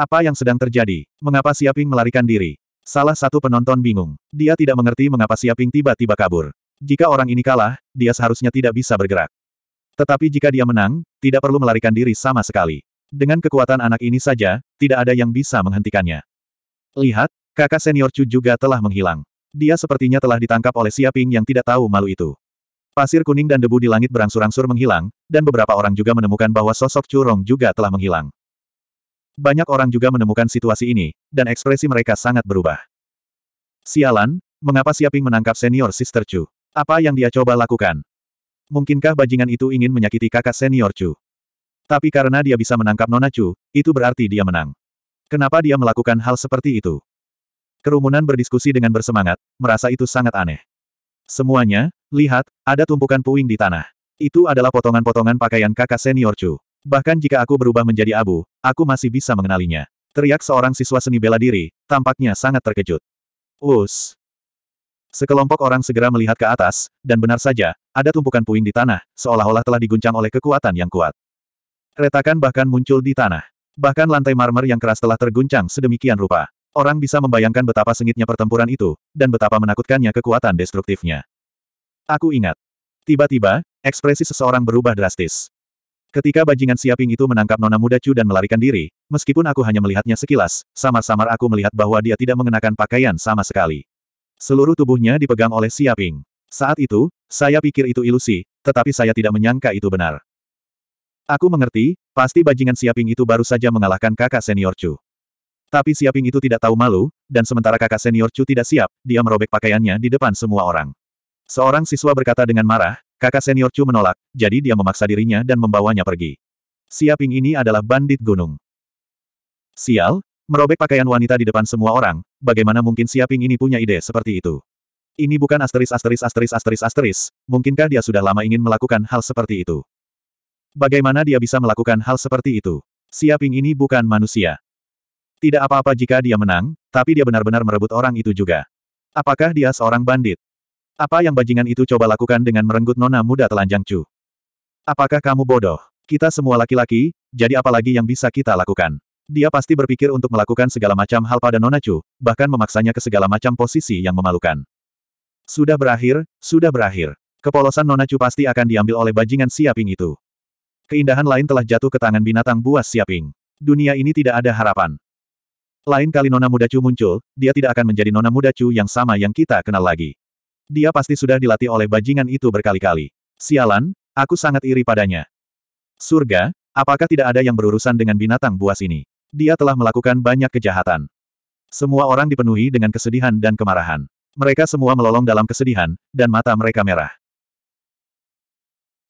Apa yang sedang terjadi? Mengapa Siaping melarikan diri? Salah satu penonton bingung. Dia tidak mengerti mengapa Siaping tiba-tiba kabur. Jika orang ini kalah, dia seharusnya tidak bisa bergerak. Tetapi jika dia menang, tidak perlu melarikan diri sama sekali. Dengan kekuatan anak ini saja, tidak ada yang bisa menghentikannya. Lihat, kakak senior Chu juga telah menghilang. Dia sepertinya telah ditangkap oleh Siaping yang tidak tahu malu itu. Pasir kuning dan debu di langit berangsur-angsur menghilang, dan beberapa orang juga menemukan bahwa sosok Chu Rong juga telah menghilang. Banyak orang juga menemukan situasi ini, dan ekspresi mereka sangat berubah. Sialan, mengapa Siaping menangkap senior Sister Chu? Apa yang dia coba lakukan? Mungkinkah bajingan itu ingin menyakiti kakak senior Chu? Tapi karena dia bisa menangkap Nona Chu, itu berarti dia menang. Kenapa dia melakukan hal seperti itu? Kerumunan berdiskusi dengan bersemangat, merasa itu sangat aneh. Semuanya, lihat, ada tumpukan puing di tanah. Itu adalah potongan-potongan pakaian kakak senior Chu. Bahkan jika aku berubah menjadi abu, aku masih bisa mengenalinya. Teriak seorang siswa seni bela diri, tampaknya sangat terkejut. Us. Sekelompok orang segera melihat ke atas, dan benar saja, ada tumpukan puing di tanah, seolah-olah telah diguncang oleh kekuatan yang kuat. Retakan bahkan muncul di tanah. Bahkan lantai marmer yang keras telah terguncang sedemikian rupa. Orang bisa membayangkan betapa sengitnya pertempuran itu, dan betapa menakutkannya kekuatan destruktifnya. Aku ingat. Tiba-tiba, ekspresi seseorang berubah drastis. Ketika bajingan siaping itu menangkap nona muda Chu dan melarikan diri, meskipun aku hanya melihatnya sekilas, samar-samar aku melihat bahwa dia tidak mengenakan pakaian sama sekali. Seluruh tubuhnya dipegang oleh siaping. Saat itu, saya pikir itu ilusi, tetapi saya tidak menyangka itu benar. Aku mengerti, pasti bajingan siaping itu baru saja mengalahkan kakak senior Chu. Tapi siaping itu tidak tahu malu, dan sementara kakak senior Chu tidak siap, dia merobek pakaiannya di depan semua orang. Seorang siswa berkata dengan marah, Kakak senior Chu menolak, jadi dia memaksa dirinya dan membawanya pergi. Siaping ini adalah bandit gunung. Sial, merobek pakaian wanita di depan semua orang, bagaimana mungkin Siaping ini punya ide seperti itu? Ini bukan asteris asteris asteris asteris asteris, mungkinkah dia sudah lama ingin melakukan hal seperti itu? Bagaimana dia bisa melakukan hal seperti itu? Siaping ini bukan manusia. Tidak apa-apa jika dia menang, tapi dia benar-benar merebut orang itu juga. Apakah dia seorang bandit? Apa yang bajingan itu coba lakukan dengan merenggut nona muda telanjang Chu? Apakah kamu bodoh? Kita semua laki-laki, jadi apalagi yang bisa kita lakukan? Dia pasti berpikir untuk melakukan segala macam hal pada nona Chu, bahkan memaksanya ke segala macam posisi yang memalukan. Sudah berakhir, sudah berakhir. Kepolosan nona Chu pasti akan diambil oleh bajingan Siaping itu. Keindahan lain telah jatuh ke tangan binatang buas Siaping. Dunia ini tidak ada harapan. Lain kali Nona Muda Chu muncul, dia tidak akan menjadi Nona Muda Chu yang sama yang kita kenal lagi. Dia pasti sudah dilatih oleh bajingan itu berkali-kali. Sialan, aku sangat iri padanya. Surga, apakah tidak ada yang berurusan dengan binatang buas ini? Dia telah melakukan banyak kejahatan. Semua orang dipenuhi dengan kesedihan dan kemarahan. Mereka semua melolong dalam kesedihan, dan mata mereka merah.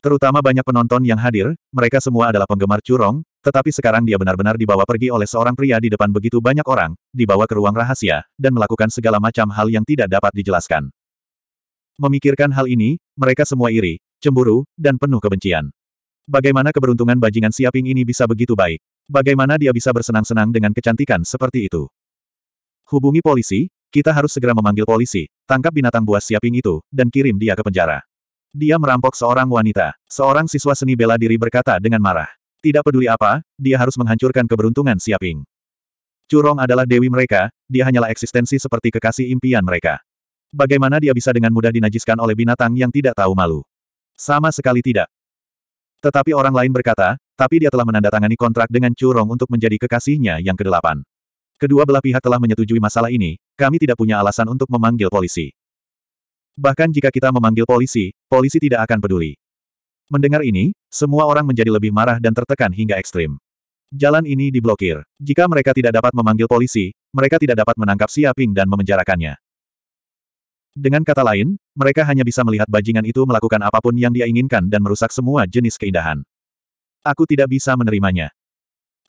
Terutama banyak penonton yang hadir, mereka semua adalah penggemar curong, tetapi sekarang dia benar-benar dibawa pergi oleh seorang pria di depan begitu banyak orang, dibawa ke ruang rahasia, dan melakukan segala macam hal yang tidak dapat dijelaskan. Memikirkan hal ini, mereka semua iri, cemburu, dan penuh kebencian. Bagaimana keberuntungan bajingan Siaping ini bisa begitu baik? Bagaimana dia bisa bersenang-senang dengan kecantikan seperti itu? Hubungi polisi, kita harus segera memanggil polisi, tangkap binatang buas Siaping itu, dan kirim dia ke penjara. Dia merampok seorang wanita. Seorang siswa seni bela diri berkata dengan marah. Tidak peduli apa, dia harus menghancurkan keberuntungan Siaping. Curong adalah dewi mereka, dia hanyalah eksistensi seperti kekasih impian mereka. Bagaimana dia bisa dengan mudah dinajiskan oleh binatang yang tidak tahu malu? Sama sekali tidak. Tetapi orang lain berkata, tapi dia telah menandatangani kontrak dengan Curong untuk menjadi kekasihnya yang kedelapan. Kedua belah pihak telah menyetujui masalah ini, kami tidak punya alasan untuk memanggil polisi. Bahkan jika kita memanggil polisi, polisi tidak akan peduli. Mendengar ini, semua orang menjadi lebih marah dan tertekan hingga ekstrim. Jalan ini diblokir. Jika mereka tidak dapat memanggil polisi, mereka tidak dapat menangkap Ping dan memenjarakannya. Dengan kata lain, mereka hanya bisa melihat bajingan itu melakukan apapun yang dia inginkan dan merusak semua jenis keindahan. Aku tidak bisa menerimanya.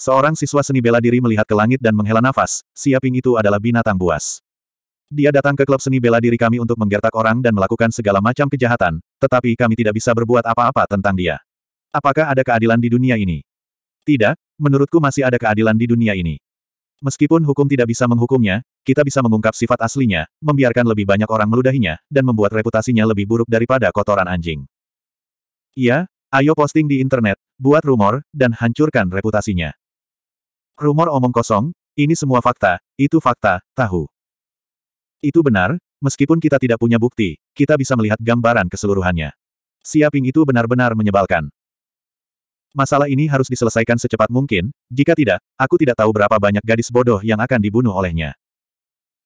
Seorang siswa seni bela diri melihat ke langit dan menghela nafas, Siaping itu adalah binatang buas. Dia datang ke klub seni bela diri kami untuk menggertak orang dan melakukan segala macam kejahatan, tetapi kami tidak bisa berbuat apa-apa tentang dia. Apakah ada keadilan di dunia ini? Tidak, menurutku masih ada keadilan di dunia ini. Meskipun hukum tidak bisa menghukumnya, kita bisa mengungkap sifat aslinya, membiarkan lebih banyak orang meludahinya, dan membuat reputasinya lebih buruk daripada kotoran anjing. Iya, ayo posting di internet, buat rumor, dan hancurkan reputasinya. Rumor omong kosong, ini semua fakta, itu fakta, tahu. Itu benar, meskipun kita tidak punya bukti, kita bisa melihat gambaran keseluruhannya. Siaping itu benar-benar menyebalkan. Masalah ini harus diselesaikan secepat mungkin, jika tidak, aku tidak tahu berapa banyak gadis bodoh yang akan dibunuh olehnya.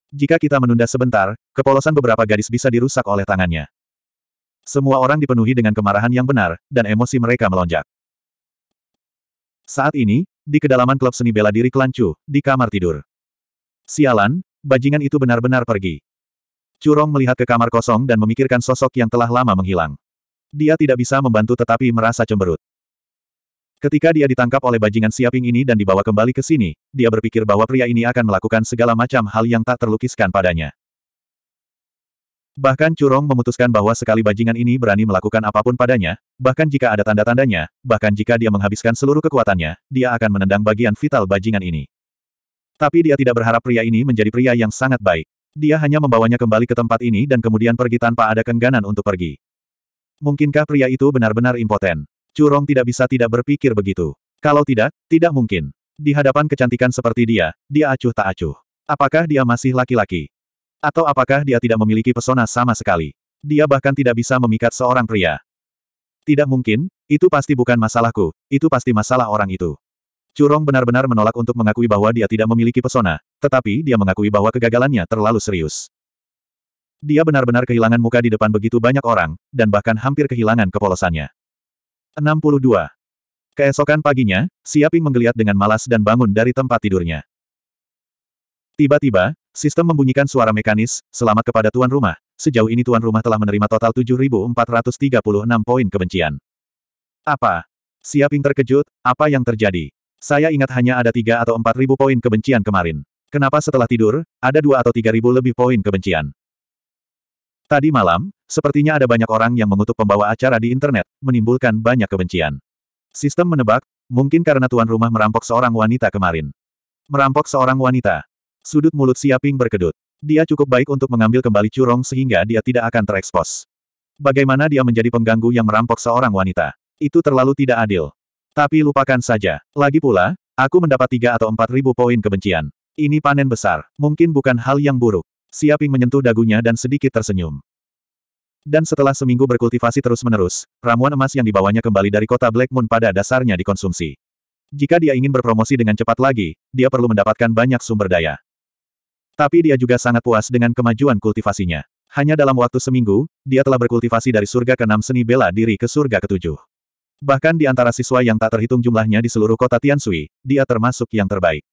Jika kita menunda sebentar, kepolosan beberapa gadis bisa dirusak oleh tangannya. Semua orang dipenuhi dengan kemarahan yang benar, dan emosi mereka melonjak. Saat ini, di kedalaman klub seni bela diri Kelancu, di kamar tidur. Sialan, bajingan itu benar-benar pergi. Curong melihat ke kamar kosong dan memikirkan sosok yang telah lama menghilang. Dia tidak bisa membantu tetapi merasa cemberut. Ketika dia ditangkap oleh bajingan Siaping ini dan dibawa kembali ke sini, dia berpikir bahwa pria ini akan melakukan segala macam hal yang tak terlukiskan padanya. Bahkan Curong memutuskan bahwa sekali bajingan ini berani melakukan apapun padanya, bahkan jika ada tanda-tandanya, bahkan jika dia menghabiskan seluruh kekuatannya, dia akan menendang bagian vital bajingan ini. Tapi dia tidak berharap pria ini menjadi pria yang sangat baik. Dia hanya membawanya kembali ke tempat ini dan kemudian pergi tanpa ada kengganan untuk pergi. Mungkinkah pria itu benar-benar impoten? Curong tidak bisa tidak berpikir begitu. Kalau tidak, tidak mungkin. Di hadapan kecantikan seperti dia, dia acuh tak acuh. Apakah dia masih laki-laki? Atau apakah dia tidak memiliki pesona sama sekali? Dia bahkan tidak bisa memikat seorang pria. Tidak mungkin, itu pasti bukan masalahku, itu pasti masalah orang itu. Curong benar-benar menolak untuk mengakui bahwa dia tidak memiliki pesona, tetapi dia mengakui bahwa kegagalannya terlalu serius. Dia benar-benar kehilangan muka di depan begitu banyak orang, dan bahkan hampir kehilangan kepolosannya. 62. Keesokan paginya, Siaping menggeliat dengan malas dan bangun dari tempat tidurnya. Tiba-tiba, sistem membunyikan suara mekanis, selamat kepada tuan rumah. Sejauh ini tuan rumah telah menerima total 7.436 poin kebencian. Apa? Siaping terkejut, apa yang terjadi? Saya ingat hanya ada 3 atau 4.000 poin kebencian kemarin. Kenapa setelah tidur, ada 2 atau 3.000 lebih poin kebencian? Tadi malam, sepertinya ada banyak orang yang mengutuk pembawa acara di internet, menimbulkan banyak kebencian. Sistem menebak, mungkin karena tuan rumah merampok seorang wanita kemarin. Merampok seorang wanita. Sudut mulut Siaping berkedut. Dia cukup baik untuk mengambil kembali curong sehingga dia tidak akan terekspos. Bagaimana dia menjadi pengganggu yang merampok seorang wanita? Itu terlalu tidak adil. Tapi lupakan saja. Lagi pula, aku mendapat tiga atau empat ribu poin kebencian. Ini panen besar, mungkin bukan hal yang buruk. Siaping menyentuh dagunya dan sedikit tersenyum. Dan setelah seminggu berkultivasi terus-menerus, ramuan emas yang dibawanya kembali dari kota Black Moon pada dasarnya dikonsumsi. Jika dia ingin berpromosi dengan cepat lagi, dia perlu mendapatkan banyak sumber daya. Tapi dia juga sangat puas dengan kemajuan kultivasinya. Hanya dalam waktu seminggu, dia telah berkultivasi dari surga ke-6 seni bela diri ke surga ke-7. Bahkan di antara siswa yang tak terhitung jumlahnya di seluruh kota Tiansui, dia termasuk yang terbaik.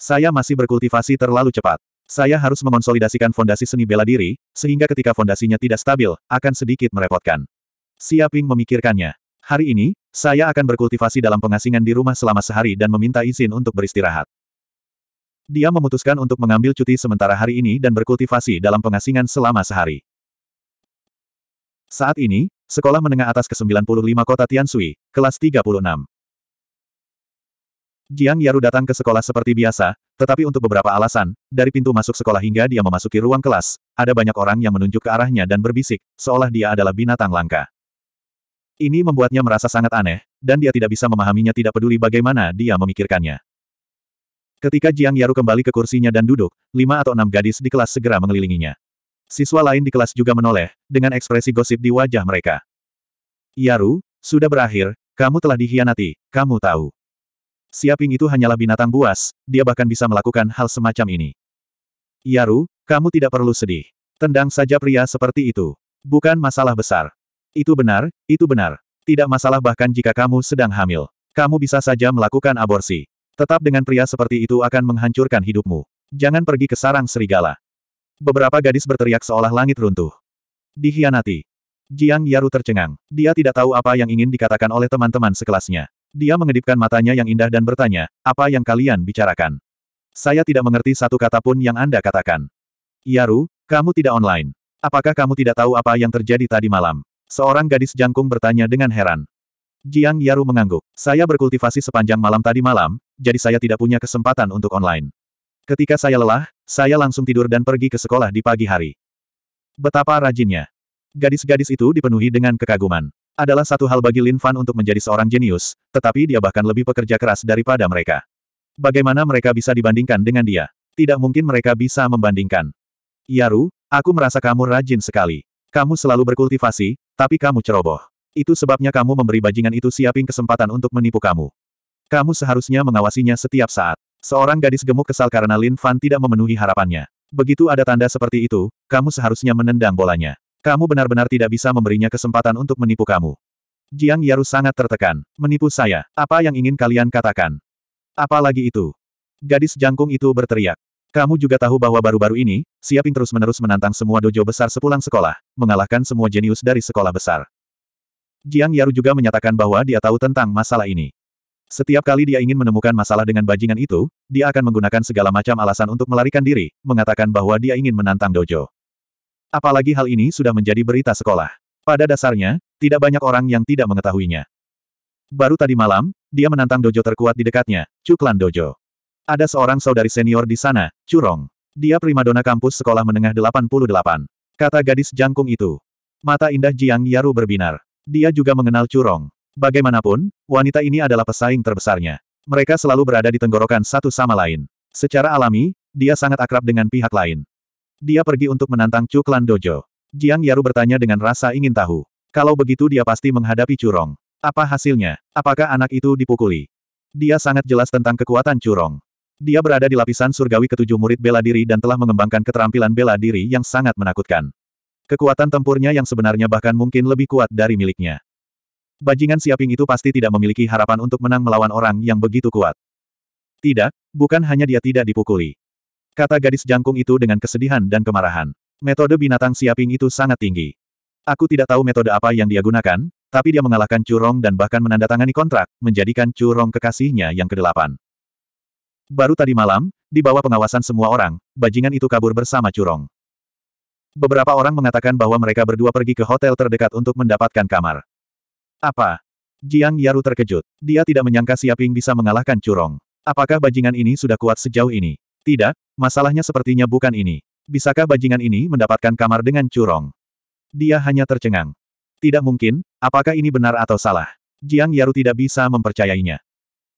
Saya masih berkultivasi terlalu cepat. Saya harus mengonsolidasikan fondasi seni bela diri, sehingga ketika fondasinya tidak stabil, akan sedikit merepotkan. Siaping memikirkannya. Hari ini, saya akan berkultivasi dalam pengasingan di rumah selama sehari dan meminta izin untuk beristirahat. Dia memutuskan untuk mengambil cuti sementara hari ini dan berkultivasi dalam pengasingan selama sehari. Saat ini, Sekolah Menengah Atas ke-95 Kota Tiansui, kelas 36. Jiang Yaru datang ke sekolah seperti biasa, tetapi untuk beberapa alasan, dari pintu masuk sekolah hingga dia memasuki ruang kelas, ada banyak orang yang menunjuk ke arahnya dan berbisik, seolah dia adalah binatang langka. Ini membuatnya merasa sangat aneh, dan dia tidak bisa memahaminya tidak peduli bagaimana dia memikirkannya. Ketika Jiang Yaru kembali ke kursinya dan duduk, lima atau enam gadis di kelas segera mengelilinginya. Siswa lain di kelas juga menoleh, dengan ekspresi gosip di wajah mereka. Yaru, sudah berakhir, kamu telah dihianati, kamu tahu. Siaping itu hanyalah binatang buas, dia bahkan bisa melakukan hal semacam ini. Yaru, kamu tidak perlu sedih. Tendang saja pria seperti itu. Bukan masalah besar. Itu benar, itu benar. Tidak masalah bahkan jika kamu sedang hamil. Kamu bisa saja melakukan aborsi. Tetap dengan pria seperti itu akan menghancurkan hidupmu. Jangan pergi ke sarang serigala. Beberapa gadis berteriak seolah langit runtuh. Dihianati. Jiang Yaru tercengang. Dia tidak tahu apa yang ingin dikatakan oleh teman-teman sekelasnya. Dia mengedipkan matanya yang indah dan bertanya, apa yang kalian bicarakan? Saya tidak mengerti satu kata pun yang Anda katakan. Yaru, kamu tidak online. Apakah kamu tidak tahu apa yang terjadi tadi malam? Seorang gadis jangkung bertanya dengan heran. Jiang Yaru mengangguk. Saya berkultivasi sepanjang malam tadi malam, jadi saya tidak punya kesempatan untuk online. Ketika saya lelah, saya langsung tidur dan pergi ke sekolah di pagi hari. Betapa rajinnya. Gadis-gadis itu dipenuhi dengan kekaguman adalah satu hal bagi Lin Fan untuk menjadi seorang jenius, tetapi dia bahkan lebih pekerja keras daripada mereka. Bagaimana mereka bisa dibandingkan dengan dia? Tidak mungkin mereka bisa membandingkan. Yaru, aku merasa kamu rajin sekali. Kamu selalu berkultivasi, tapi kamu ceroboh. Itu sebabnya kamu memberi bajingan itu siaping kesempatan untuk menipu kamu. Kamu seharusnya mengawasinya setiap saat. Seorang gadis gemuk kesal karena Lin Fan tidak memenuhi harapannya. Begitu ada tanda seperti itu, kamu seharusnya menendang bolanya. Kamu benar-benar tidak bisa memberinya kesempatan untuk menipu kamu. Jiang Yaru sangat tertekan. Menipu saya. Apa yang ingin kalian katakan? Apalagi itu? Gadis jangkung itu berteriak. Kamu juga tahu bahwa baru-baru ini, Siaping terus-menerus menantang semua dojo besar sepulang sekolah, mengalahkan semua jenius dari sekolah besar. Jiang Yaru juga menyatakan bahwa dia tahu tentang masalah ini. Setiap kali dia ingin menemukan masalah dengan bajingan itu, dia akan menggunakan segala macam alasan untuk melarikan diri, mengatakan bahwa dia ingin menantang dojo. Apalagi hal ini sudah menjadi berita sekolah. Pada dasarnya, tidak banyak orang yang tidak mengetahuinya. Baru tadi malam, dia menantang dojo terkuat di dekatnya, Cuklan Dojo. Ada seorang saudari senior di sana, Curong. Dia primadona kampus sekolah menengah 88. Kata gadis jangkung itu. Mata indah Jiang Yaru berbinar. Dia juga mengenal Curong. Bagaimanapun, wanita ini adalah pesaing terbesarnya. Mereka selalu berada di tenggorokan satu sama lain. Secara alami, dia sangat akrab dengan pihak lain. Dia pergi untuk menantang Chu Klan Dojo. Jiang Yaru bertanya dengan rasa ingin tahu. Kalau begitu dia pasti menghadapi Curong. Apa hasilnya? Apakah anak itu dipukuli? Dia sangat jelas tentang kekuatan Curong. Dia berada di lapisan surgawi ketujuh murid bela diri dan telah mengembangkan keterampilan bela diri yang sangat menakutkan. Kekuatan tempurnya yang sebenarnya bahkan mungkin lebih kuat dari miliknya. Bajingan Siaping itu pasti tidak memiliki harapan untuk menang melawan orang yang begitu kuat. Tidak, bukan hanya dia tidak dipukuli. Kata gadis jangkung itu dengan kesedihan dan kemarahan. Metode binatang siaping itu sangat tinggi. Aku tidak tahu metode apa yang dia gunakan, tapi dia mengalahkan Curong dan bahkan menandatangani kontrak, menjadikan Curong kekasihnya yang kedelapan. Baru tadi malam, di bawah pengawasan semua orang, bajingan itu kabur bersama Curong. Beberapa orang mengatakan bahwa mereka berdua pergi ke hotel terdekat untuk mendapatkan kamar. Apa? Jiang Yaru terkejut. Dia tidak menyangka Siaping bisa mengalahkan Curong. Apakah bajingan ini sudah kuat sejauh ini? Tidak, masalahnya sepertinya bukan ini. Bisakah bajingan ini mendapatkan kamar dengan curong? Dia hanya tercengang. Tidak mungkin, apakah ini benar atau salah? Jiang Yaru tidak bisa mempercayainya.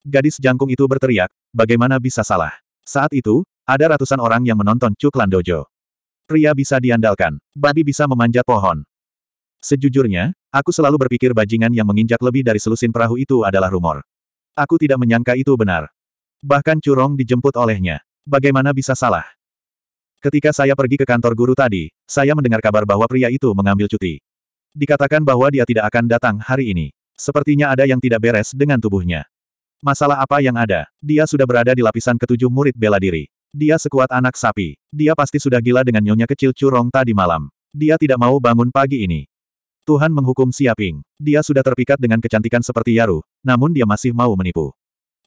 Gadis jangkung itu berteriak, bagaimana bisa salah? Saat itu, ada ratusan orang yang menonton Cuklan Dojo. Pria bisa diandalkan, babi bisa memanjat pohon. Sejujurnya, aku selalu berpikir bajingan yang menginjak lebih dari selusin perahu itu adalah rumor. Aku tidak menyangka itu benar. Bahkan curong dijemput olehnya. Bagaimana bisa salah? Ketika saya pergi ke kantor guru tadi, saya mendengar kabar bahwa pria itu mengambil cuti. Dikatakan bahwa dia tidak akan datang hari ini. Sepertinya ada yang tidak beres dengan tubuhnya. Masalah apa yang ada? Dia sudah berada di lapisan ketujuh murid bela diri. Dia sekuat anak sapi. Dia pasti sudah gila dengan nyonya kecil curong tadi malam. Dia tidak mau bangun pagi ini. Tuhan menghukum Siaping. Dia sudah terpikat dengan kecantikan seperti Yaru, namun dia masih mau menipu.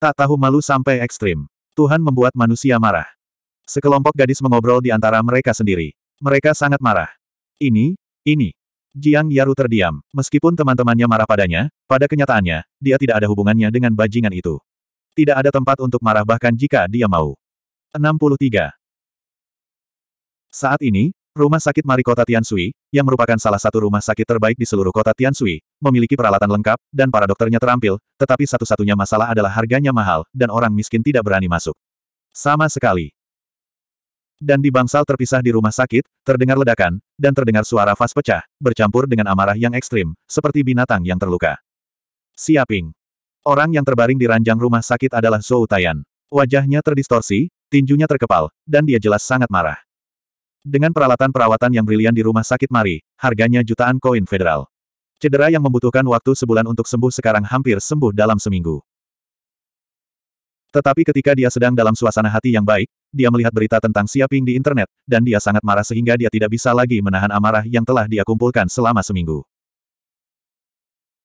Tak tahu malu sampai ekstrim. Tuhan membuat manusia marah. Sekelompok gadis mengobrol di antara mereka sendiri. Mereka sangat marah. Ini, ini. Jiang Yaru terdiam. Meskipun teman-temannya marah padanya, pada kenyataannya, dia tidak ada hubungannya dengan bajingan itu. Tidak ada tempat untuk marah bahkan jika dia mau. 63. Saat ini, Rumah sakit Marikota Tiansui, yang merupakan salah satu rumah sakit terbaik di seluruh kota Tiansui, memiliki peralatan lengkap, dan para dokternya terampil, tetapi satu-satunya masalah adalah harganya mahal, dan orang miskin tidak berani masuk. Sama sekali. Dan di bangsal terpisah di rumah sakit, terdengar ledakan, dan terdengar suara vas pecah, bercampur dengan amarah yang ekstrim, seperti binatang yang terluka. Siaping. Orang yang terbaring di ranjang rumah sakit adalah Zhou Tayan. Wajahnya terdistorsi, tinjunya terkepal, dan dia jelas sangat marah. Dengan peralatan perawatan yang brilian di rumah sakit Mari, harganya jutaan koin federal. Cedera yang membutuhkan waktu sebulan untuk sembuh sekarang hampir sembuh dalam seminggu. Tetapi ketika dia sedang dalam suasana hati yang baik, dia melihat berita tentang Siaping di internet, dan dia sangat marah sehingga dia tidak bisa lagi menahan amarah yang telah dia kumpulkan selama seminggu.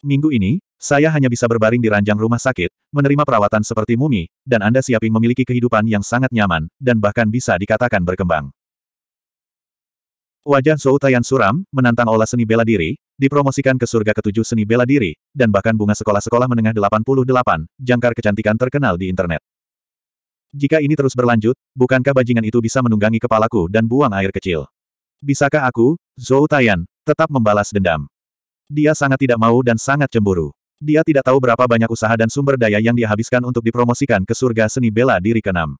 Minggu ini, saya hanya bisa berbaring di ranjang rumah sakit, menerima perawatan seperti mumi, dan Anda Siaping memiliki kehidupan yang sangat nyaman, dan bahkan bisa dikatakan berkembang. Wajah Zhou Tayan suram, menantang olah seni bela diri, dipromosikan ke surga ketujuh seni bela diri, dan bahkan bunga sekolah-sekolah menengah 88, jangkar kecantikan terkenal di internet. Jika ini terus berlanjut, bukankah bajingan itu bisa menunggangi kepalaku dan buang air kecil? Bisakah aku, Zhou Tayan, tetap membalas dendam? Dia sangat tidak mau dan sangat cemburu. Dia tidak tahu berapa banyak usaha dan sumber daya yang dihabiskan untuk dipromosikan ke surga seni bela diri keenam.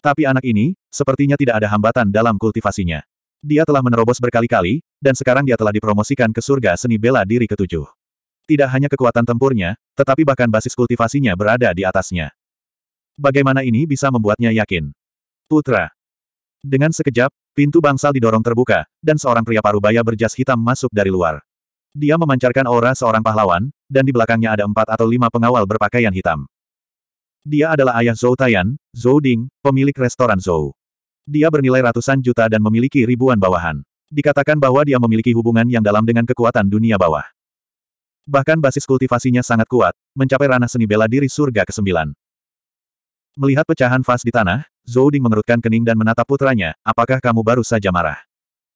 Tapi anak ini, sepertinya tidak ada hambatan dalam kultivasinya. Dia telah menerobos berkali-kali, dan sekarang dia telah dipromosikan ke surga seni bela diri ketujuh. Tidak hanya kekuatan tempurnya, tetapi bahkan basis kultivasinya berada di atasnya. Bagaimana ini bisa membuatnya yakin? Putra. Dengan sekejap, pintu bangsal didorong terbuka, dan seorang pria parubaya berjas hitam masuk dari luar. Dia memancarkan aura seorang pahlawan, dan di belakangnya ada empat atau lima pengawal berpakaian hitam. Dia adalah ayah Zhou Tian, Zhou Ding, pemilik restoran Zhou. Dia bernilai ratusan juta dan memiliki ribuan bawahan. Dikatakan bahwa dia memiliki hubungan yang dalam dengan kekuatan dunia bawah. Bahkan basis kultivasinya sangat kuat, mencapai ranah seni bela diri surga ke-9. Melihat pecahan vas di tanah, Zhou Ding mengerutkan kening dan menatap putranya, apakah kamu baru saja marah?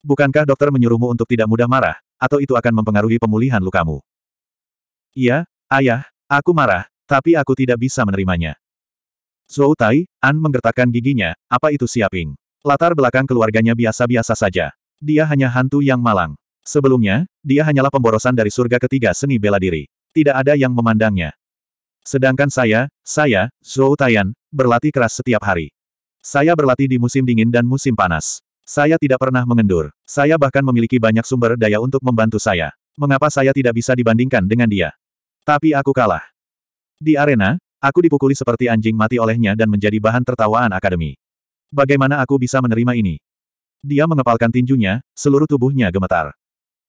Bukankah dokter menyuruhmu untuk tidak mudah marah, atau itu akan mempengaruhi pemulihan lukamu? Iya, ayah, aku marah, tapi aku tidak bisa menerimanya. Zhou Tai, An menggertakkan giginya, apa itu Siaping? Latar belakang keluarganya biasa-biasa saja. Dia hanya hantu yang malang. Sebelumnya, dia hanyalah pemborosan dari surga ketiga seni bela diri. Tidak ada yang memandangnya. Sedangkan saya, saya, Zhou Taiyan, berlatih keras setiap hari. Saya berlatih di musim dingin dan musim panas. Saya tidak pernah mengendur. Saya bahkan memiliki banyak sumber daya untuk membantu saya. Mengapa saya tidak bisa dibandingkan dengan dia? Tapi aku kalah. Di arena, Aku dipukuli seperti anjing mati olehnya dan menjadi bahan tertawaan akademi. Bagaimana aku bisa menerima ini? Dia mengepalkan tinjunya, seluruh tubuhnya gemetar.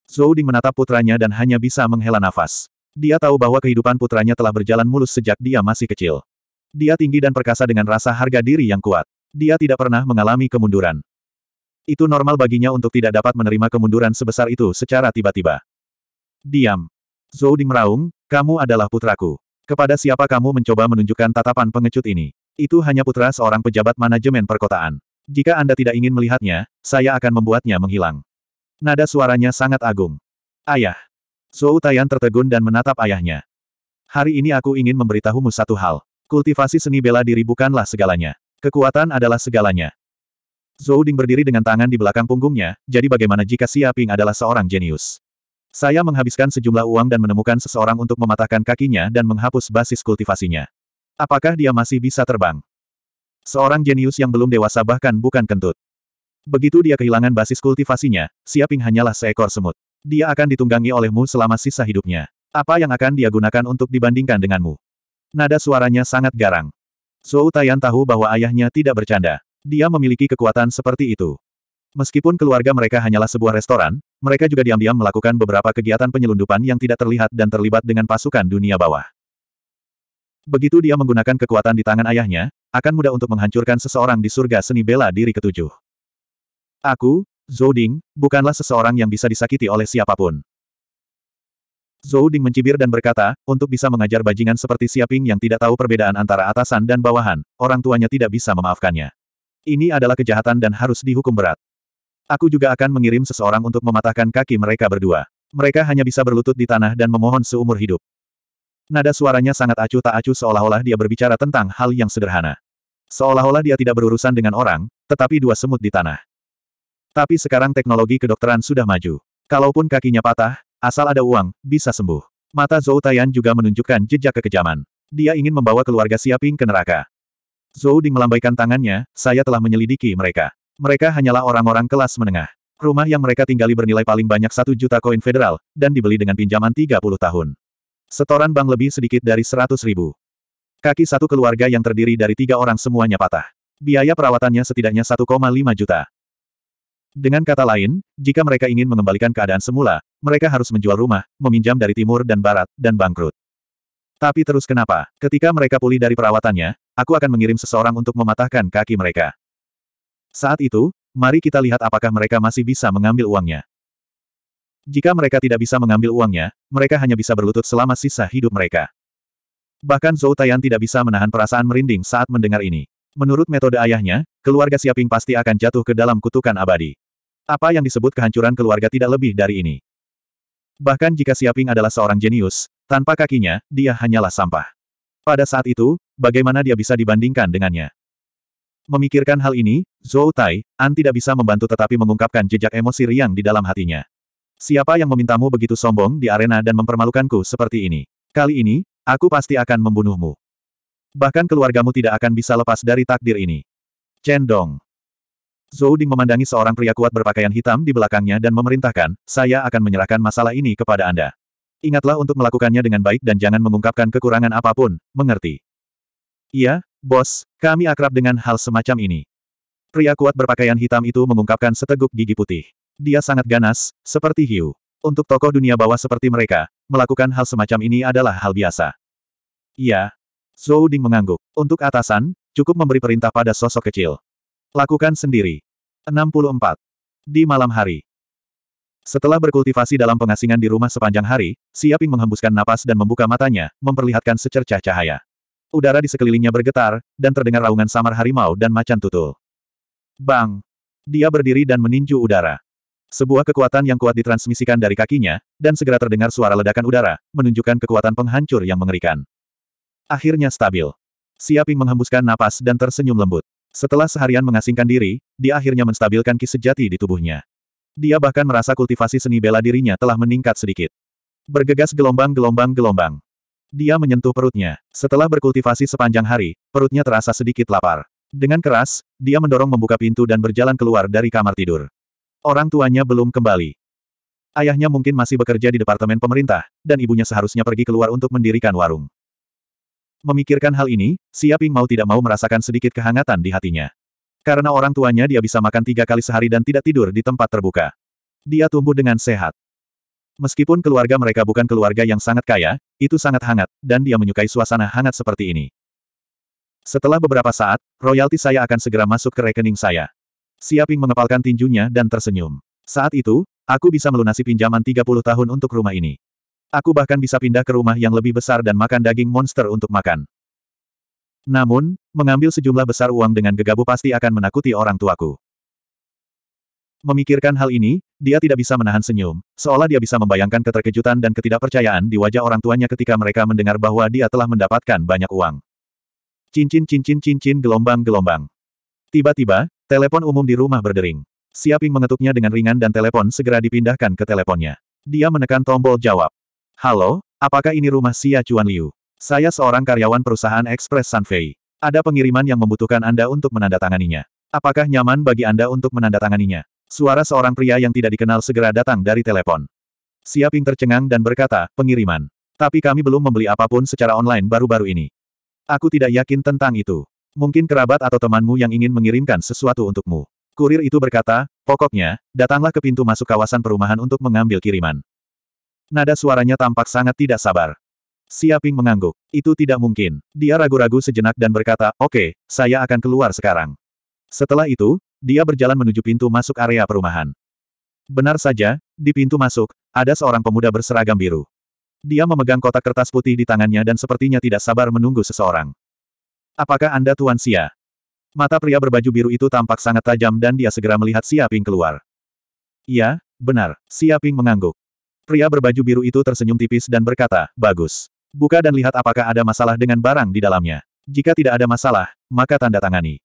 Zhou Ding menatap putranya dan hanya bisa menghela nafas. Dia tahu bahwa kehidupan putranya telah berjalan mulus sejak dia masih kecil. Dia tinggi dan perkasa dengan rasa harga diri yang kuat. Dia tidak pernah mengalami kemunduran. Itu normal baginya untuk tidak dapat menerima kemunduran sebesar itu secara tiba-tiba. Diam. Zhou Ding meraung, kamu adalah putraku. Kepada siapa kamu mencoba menunjukkan tatapan pengecut ini? Itu hanya putra seorang pejabat manajemen perkotaan. Jika Anda tidak ingin melihatnya, saya akan membuatnya menghilang. Nada suaranya sangat agung. Ayah. Zhou Tayan tertegun dan menatap ayahnya. Hari ini aku ingin memberitahumu satu hal. Kultivasi seni bela diri bukanlah segalanya. Kekuatan adalah segalanya. Zhou Ding berdiri dengan tangan di belakang punggungnya, jadi bagaimana jika Xia Ping adalah seorang jenius? Saya menghabiskan sejumlah uang dan menemukan seseorang untuk mematahkan kakinya dan menghapus basis kultivasinya. Apakah dia masih bisa terbang? Seorang jenius yang belum dewasa bahkan bukan kentut. Begitu dia kehilangan basis kultivasinya, Siaping hanyalah seekor semut. Dia akan ditunggangi olehmu selama sisa hidupnya. Apa yang akan dia gunakan untuk dibandingkan denganmu? Nada suaranya sangat garang. Zhou Tayan tahu bahwa ayahnya tidak bercanda. Dia memiliki kekuatan seperti itu. Meskipun keluarga mereka hanyalah sebuah restoran, mereka juga diam-diam melakukan beberapa kegiatan penyelundupan yang tidak terlihat dan terlibat dengan pasukan dunia bawah. Begitu dia menggunakan kekuatan di tangan ayahnya, akan mudah untuk menghancurkan seseorang di surga seni bela diri ketujuh. Aku, Zhou bukanlah seseorang yang bisa disakiti oleh siapapun. Zhou Ding mencibir dan berkata, untuk bisa mengajar bajingan seperti Siaping yang tidak tahu perbedaan antara atasan dan bawahan, orang tuanya tidak bisa memaafkannya. Ini adalah kejahatan dan harus dihukum berat. Aku juga akan mengirim seseorang untuk mematahkan kaki mereka berdua. Mereka hanya bisa berlutut di tanah dan memohon seumur hidup. Nada suaranya sangat acuh tak acuh seolah-olah dia berbicara tentang hal yang sederhana. Seolah-olah dia tidak berurusan dengan orang, tetapi dua semut di tanah. Tapi sekarang teknologi kedokteran sudah maju. Kalaupun kakinya patah, asal ada uang, bisa sembuh. Mata Zhou Taiyan juga menunjukkan jejak kekejaman. Dia ingin membawa keluarga Siaping ke neraka. Zhou Ding melambaikan tangannya, saya telah menyelidiki mereka. Mereka hanyalah orang-orang kelas menengah. Rumah yang mereka tinggali bernilai paling banyak satu juta koin federal, dan dibeli dengan pinjaman 30 tahun. Setoran bank lebih sedikit dari seratus ribu. Kaki satu keluarga yang terdiri dari tiga orang semuanya patah. Biaya perawatannya setidaknya 1,5 juta. Dengan kata lain, jika mereka ingin mengembalikan keadaan semula, mereka harus menjual rumah, meminjam dari timur dan barat, dan bangkrut. Tapi terus kenapa? Ketika mereka pulih dari perawatannya, aku akan mengirim seseorang untuk mematahkan kaki mereka. Saat itu, mari kita lihat apakah mereka masih bisa mengambil uangnya. Jika mereka tidak bisa mengambil uangnya, mereka hanya bisa berlutut selama sisa hidup mereka. Bahkan Zhou Taiyan tidak bisa menahan perasaan merinding saat mendengar ini. Menurut metode ayahnya, keluarga Siaping pasti akan jatuh ke dalam kutukan abadi. Apa yang disebut kehancuran keluarga tidak lebih dari ini. Bahkan jika Siaping adalah seorang jenius, tanpa kakinya, dia hanyalah sampah. Pada saat itu, bagaimana dia bisa dibandingkan dengannya? Memikirkan hal ini, Zhou Tai, An tidak bisa membantu tetapi mengungkapkan jejak emosi riang di dalam hatinya. Siapa yang memintamu begitu sombong di arena dan mempermalukanku seperti ini? Kali ini, aku pasti akan membunuhmu. Bahkan keluargamu tidak akan bisa lepas dari takdir ini. Chen Dong, Zhou Ding memandangi seorang pria kuat berpakaian hitam di belakangnya dan memerintahkan, saya akan menyerahkan masalah ini kepada Anda. Ingatlah untuk melakukannya dengan baik dan jangan mengungkapkan kekurangan apapun, mengerti? Iya, Bos, kami akrab dengan hal semacam ini. Pria kuat berpakaian hitam itu mengungkapkan seteguk gigi putih. Dia sangat ganas, seperti hiu. Untuk tokoh dunia bawah seperti mereka, melakukan hal semacam ini adalah hal biasa. Iya. Zhou Ding mengangguk. Untuk atasan, cukup memberi perintah pada sosok kecil. Lakukan sendiri. 64. Di malam hari. Setelah berkultivasi dalam pengasingan di rumah sepanjang hari, Siaping menghembuskan napas dan membuka matanya, memperlihatkan secercah cahaya. Udara di sekelilingnya bergetar, dan terdengar raungan samar harimau dan macan tutul. Bang! Dia berdiri dan meninju udara. Sebuah kekuatan yang kuat ditransmisikan dari kakinya, dan segera terdengar suara ledakan udara, menunjukkan kekuatan penghancur yang mengerikan. Akhirnya stabil. Siaping menghembuskan napas dan tersenyum lembut. Setelah seharian mengasingkan diri, dia akhirnya menstabilkan ki sejati di tubuhnya. Dia bahkan merasa kultivasi seni bela dirinya telah meningkat sedikit. Bergegas gelombang-gelombang-gelombang. Dia menyentuh perutnya. Setelah berkultivasi sepanjang hari, perutnya terasa sedikit lapar. Dengan keras, dia mendorong membuka pintu dan berjalan keluar dari kamar tidur. Orang tuanya belum kembali. Ayahnya mungkin masih bekerja di Departemen Pemerintah, dan ibunya seharusnya pergi keluar untuk mendirikan warung. Memikirkan hal ini, Siaping mau tidak mau merasakan sedikit kehangatan di hatinya. Karena orang tuanya dia bisa makan tiga kali sehari dan tidak tidur di tempat terbuka. Dia tumbuh dengan sehat. Meskipun keluarga mereka bukan keluarga yang sangat kaya, itu sangat hangat, dan dia menyukai suasana hangat seperti ini. Setelah beberapa saat, royalti saya akan segera masuk ke rekening saya. Siaping mengepalkan tinjunya dan tersenyum. Saat itu, aku bisa melunasi pinjaman 30 tahun untuk rumah ini. Aku bahkan bisa pindah ke rumah yang lebih besar dan makan daging monster untuk makan. Namun, mengambil sejumlah besar uang dengan gegabah pasti akan menakuti orang tuaku. Memikirkan hal ini, dia tidak bisa menahan senyum, seolah dia bisa membayangkan keterkejutan dan ketidakpercayaan di wajah orang tuanya ketika mereka mendengar bahwa dia telah mendapatkan banyak uang. Cincin-cincin-cincin gelombang-gelombang. Tiba-tiba, telepon umum di rumah berdering. Siaping mengetuknya dengan ringan dan telepon segera dipindahkan ke teleponnya. Dia menekan tombol jawab. Halo, apakah ini rumah Xia Chuan Liu? Saya seorang karyawan perusahaan Express Sanfei. Ada pengiriman yang membutuhkan Anda untuk menandatanganinya. Apakah nyaman bagi Anda untuk menandatanganinya? Suara seorang pria yang tidak dikenal segera datang dari telepon. Siaping tercengang dan berkata, pengiriman. Tapi kami belum membeli apapun secara online baru-baru ini. Aku tidak yakin tentang itu. Mungkin kerabat atau temanmu yang ingin mengirimkan sesuatu untukmu. Kurir itu berkata, pokoknya, datanglah ke pintu masuk kawasan perumahan untuk mengambil kiriman. Nada suaranya tampak sangat tidak sabar. Siaping mengangguk. Itu tidak mungkin. Dia ragu-ragu sejenak dan berkata, oke, okay, saya akan keluar sekarang. Setelah itu, dia berjalan menuju pintu masuk area perumahan. Benar saja, di pintu masuk, ada seorang pemuda berseragam biru. Dia memegang kotak kertas putih di tangannya dan sepertinya tidak sabar menunggu seseorang. Apakah Anda Tuan Xia? Mata pria berbaju biru itu tampak sangat tajam dan dia segera melihat Xia Ping keluar. Iya, benar, Xia Ping mengangguk. Pria berbaju biru itu tersenyum tipis dan berkata, bagus. Buka dan lihat apakah ada masalah dengan barang di dalamnya. Jika tidak ada masalah, maka tanda tangani.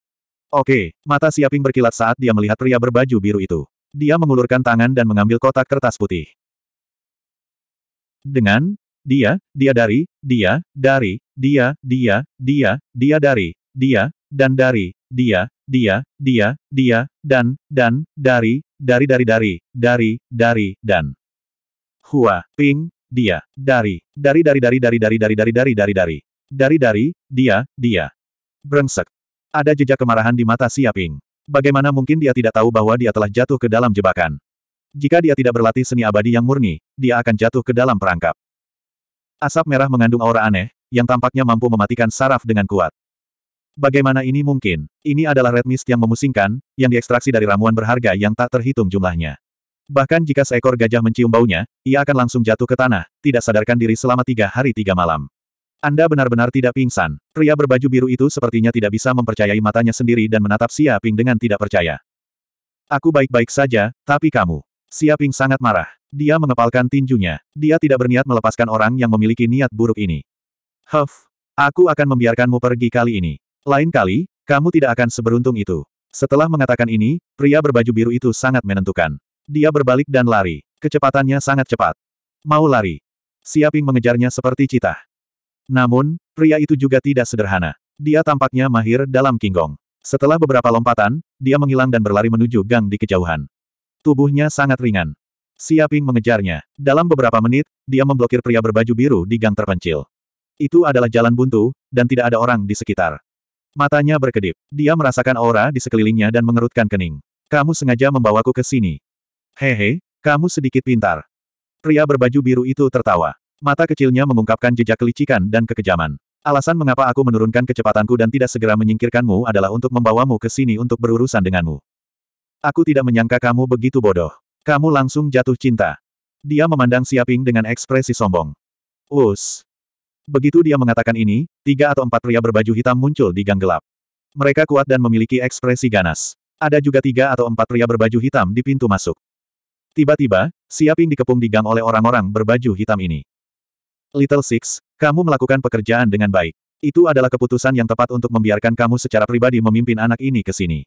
Oke, mata Siaping berkilat saat dia melihat pria berbaju biru itu. Dia mengulurkan tangan dan mengambil kotak kertas putih. Dengan, dia, dia dari, dia, dari, dia, dia, dia, dia dari, dia, dan dari, dia, dia, dia, dia, dan, dan, dari, dari dari dari, dari, dari, dan. Hua, ping, dia, dari, dari dari dari dari dari dari dari dari dari dari, dari dari, dia, dia. Brengsek, ada jejak kemarahan di mata Siaping. Bagaimana mungkin dia tidak tahu bahwa dia telah jatuh ke dalam jebakan? Jika dia tidak berlatih seni abadi yang murni, dia akan jatuh ke dalam perangkap. Asap merah mengandung aura aneh, yang tampaknya mampu mematikan saraf dengan kuat. Bagaimana ini mungkin? Ini adalah red mist yang memusingkan, yang diekstraksi dari ramuan berharga yang tak terhitung jumlahnya. Bahkan jika seekor gajah mencium baunya, ia akan langsung jatuh ke tanah, tidak sadarkan diri selama tiga hari tiga malam. Anda benar-benar tidak pingsan. Pria berbaju biru itu sepertinya tidak bisa mempercayai matanya sendiri dan menatap Siaping dengan tidak percaya. Aku baik-baik saja, tapi kamu. Siaping sangat marah. Dia mengepalkan tinjunya. Dia tidak berniat melepaskan orang yang memiliki niat buruk ini. Huff, aku akan membiarkanmu pergi kali ini. Lain kali, kamu tidak akan seberuntung itu. Setelah mengatakan ini, pria berbaju biru itu sangat menentukan. Dia berbalik dan lari. Kecepatannya sangat cepat. Mau lari. Siaping mengejarnya seperti cita. Namun, pria itu juga tidak sederhana. Dia tampaknya mahir dalam kinggong. Setelah beberapa lompatan, dia menghilang dan berlari menuju gang di kejauhan. Tubuhnya sangat ringan. Siaping mengejarnya. Dalam beberapa menit, dia memblokir pria berbaju biru di gang terpencil. Itu adalah jalan buntu, dan tidak ada orang di sekitar. Matanya berkedip. Dia merasakan aura di sekelilingnya dan mengerutkan kening. Kamu sengaja membawaku ke sini. Hehe, kamu sedikit pintar. Pria berbaju biru itu tertawa. Mata kecilnya mengungkapkan jejak kelicikan dan kekejaman. Alasan mengapa aku menurunkan kecepatanku dan tidak segera menyingkirkanmu adalah untuk membawamu ke sini untuk berurusan denganmu. Aku tidak menyangka kamu begitu bodoh. Kamu langsung jatuh cinta. Dia memandang Siaping dengan ekspresi sombong. Us. Begitu dia mengatakan ini, tiga atau empat pria berbaju hitam muncul di gang gelap. Mereka kuat dan memiliki ekspresi ganas. Ada juga tiga atau empat pria berbaju hitam di pintu masuk. Tiba-tiba, Siaping dikepung di gang oleh orang-orang berbaju hitam ini. Little Six, kamu melakukan pekerjaan dengan baik. Itu adalah keputusan yang tepat untuk membiarkan kamu secara pribadi memimpin anak ini ke sini.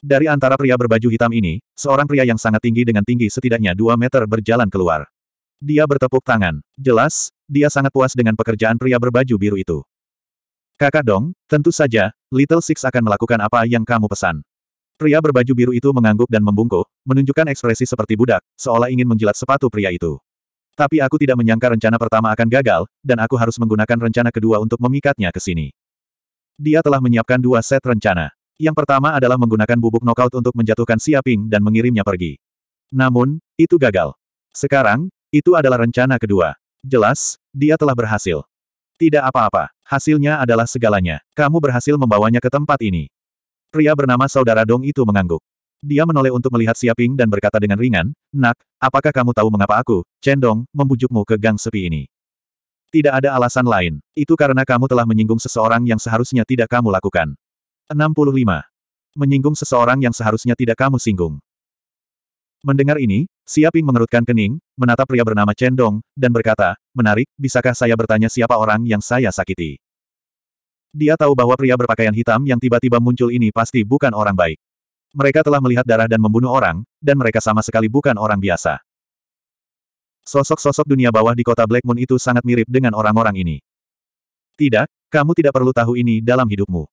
Dari antara pria berbaju hitam ini, seorang pria yang sangat tinggi dengan tinggi setidaknya 2 meter berjalan keluar. Dia bertepuk tangan. Jelas, dia sangat puas dengan pekerjaan pria berbaju biru itu. Kakak dong, tentu saja, Little Six akan melakukan apa yang kamu pesan. Pria berbaju biru itu mengangguk dan membungkuk, menunjukkan ekspresi seperti budak, seolah ingin menjilat sepatu pria itu. Tapi aku tidak menyangka rencana pertama akan gagal, dan aku harus menggunakan rencana kedua untuk memikatnya ke sini. Dia telah menyiapkan dua set rencana. Yang pertama adalah menggunakan bubuk knockout untuk menjatuhkan Siaping dan mengirimnya pergi. Namun, itu gagal. Sekarang, itu adalah rencana kedua. Jelas, dia telah berhasil. Tidak apa-apa, hasilnya adalah segalanya. Kamu berhasil membawanya ke tempat ini. Pria bernama Saudara Dong itu mengangguk. Dia menoleh untuk melihat Siaping dan berkata dengan ringan, Nak, apakah kamu tahu mengapa aku, Cendong, membujukmu ke gang sepi ini? Tidak ada alasan lain. Itu karena kamu telah menyinggung seseorang yang seharusnya tidak kamu lakukan. 65. Menyinggung seseorang yang seharusnya tidak kamu singgung. Mendengar ini, Siaping mengerutkan kening, menatap pria bernama Cendong, dan berkata, Menarik, bisakah saya bertanya siapa orang yang saya sakiti? Dia tahu bahwa pria berpakaian hitam yang tiba-tiba muncul ini pasti bukan orang baik. Mereka telah melihat darah dan membunuh orang, dan mereka sama sekali bukan orang biasa. Sosok-sosok dunia bawah di kota Black Moon itu sangat mirip dengan orang-orang ini. Tidak, kamu tidak perlu tahu ini dalam hidupmu.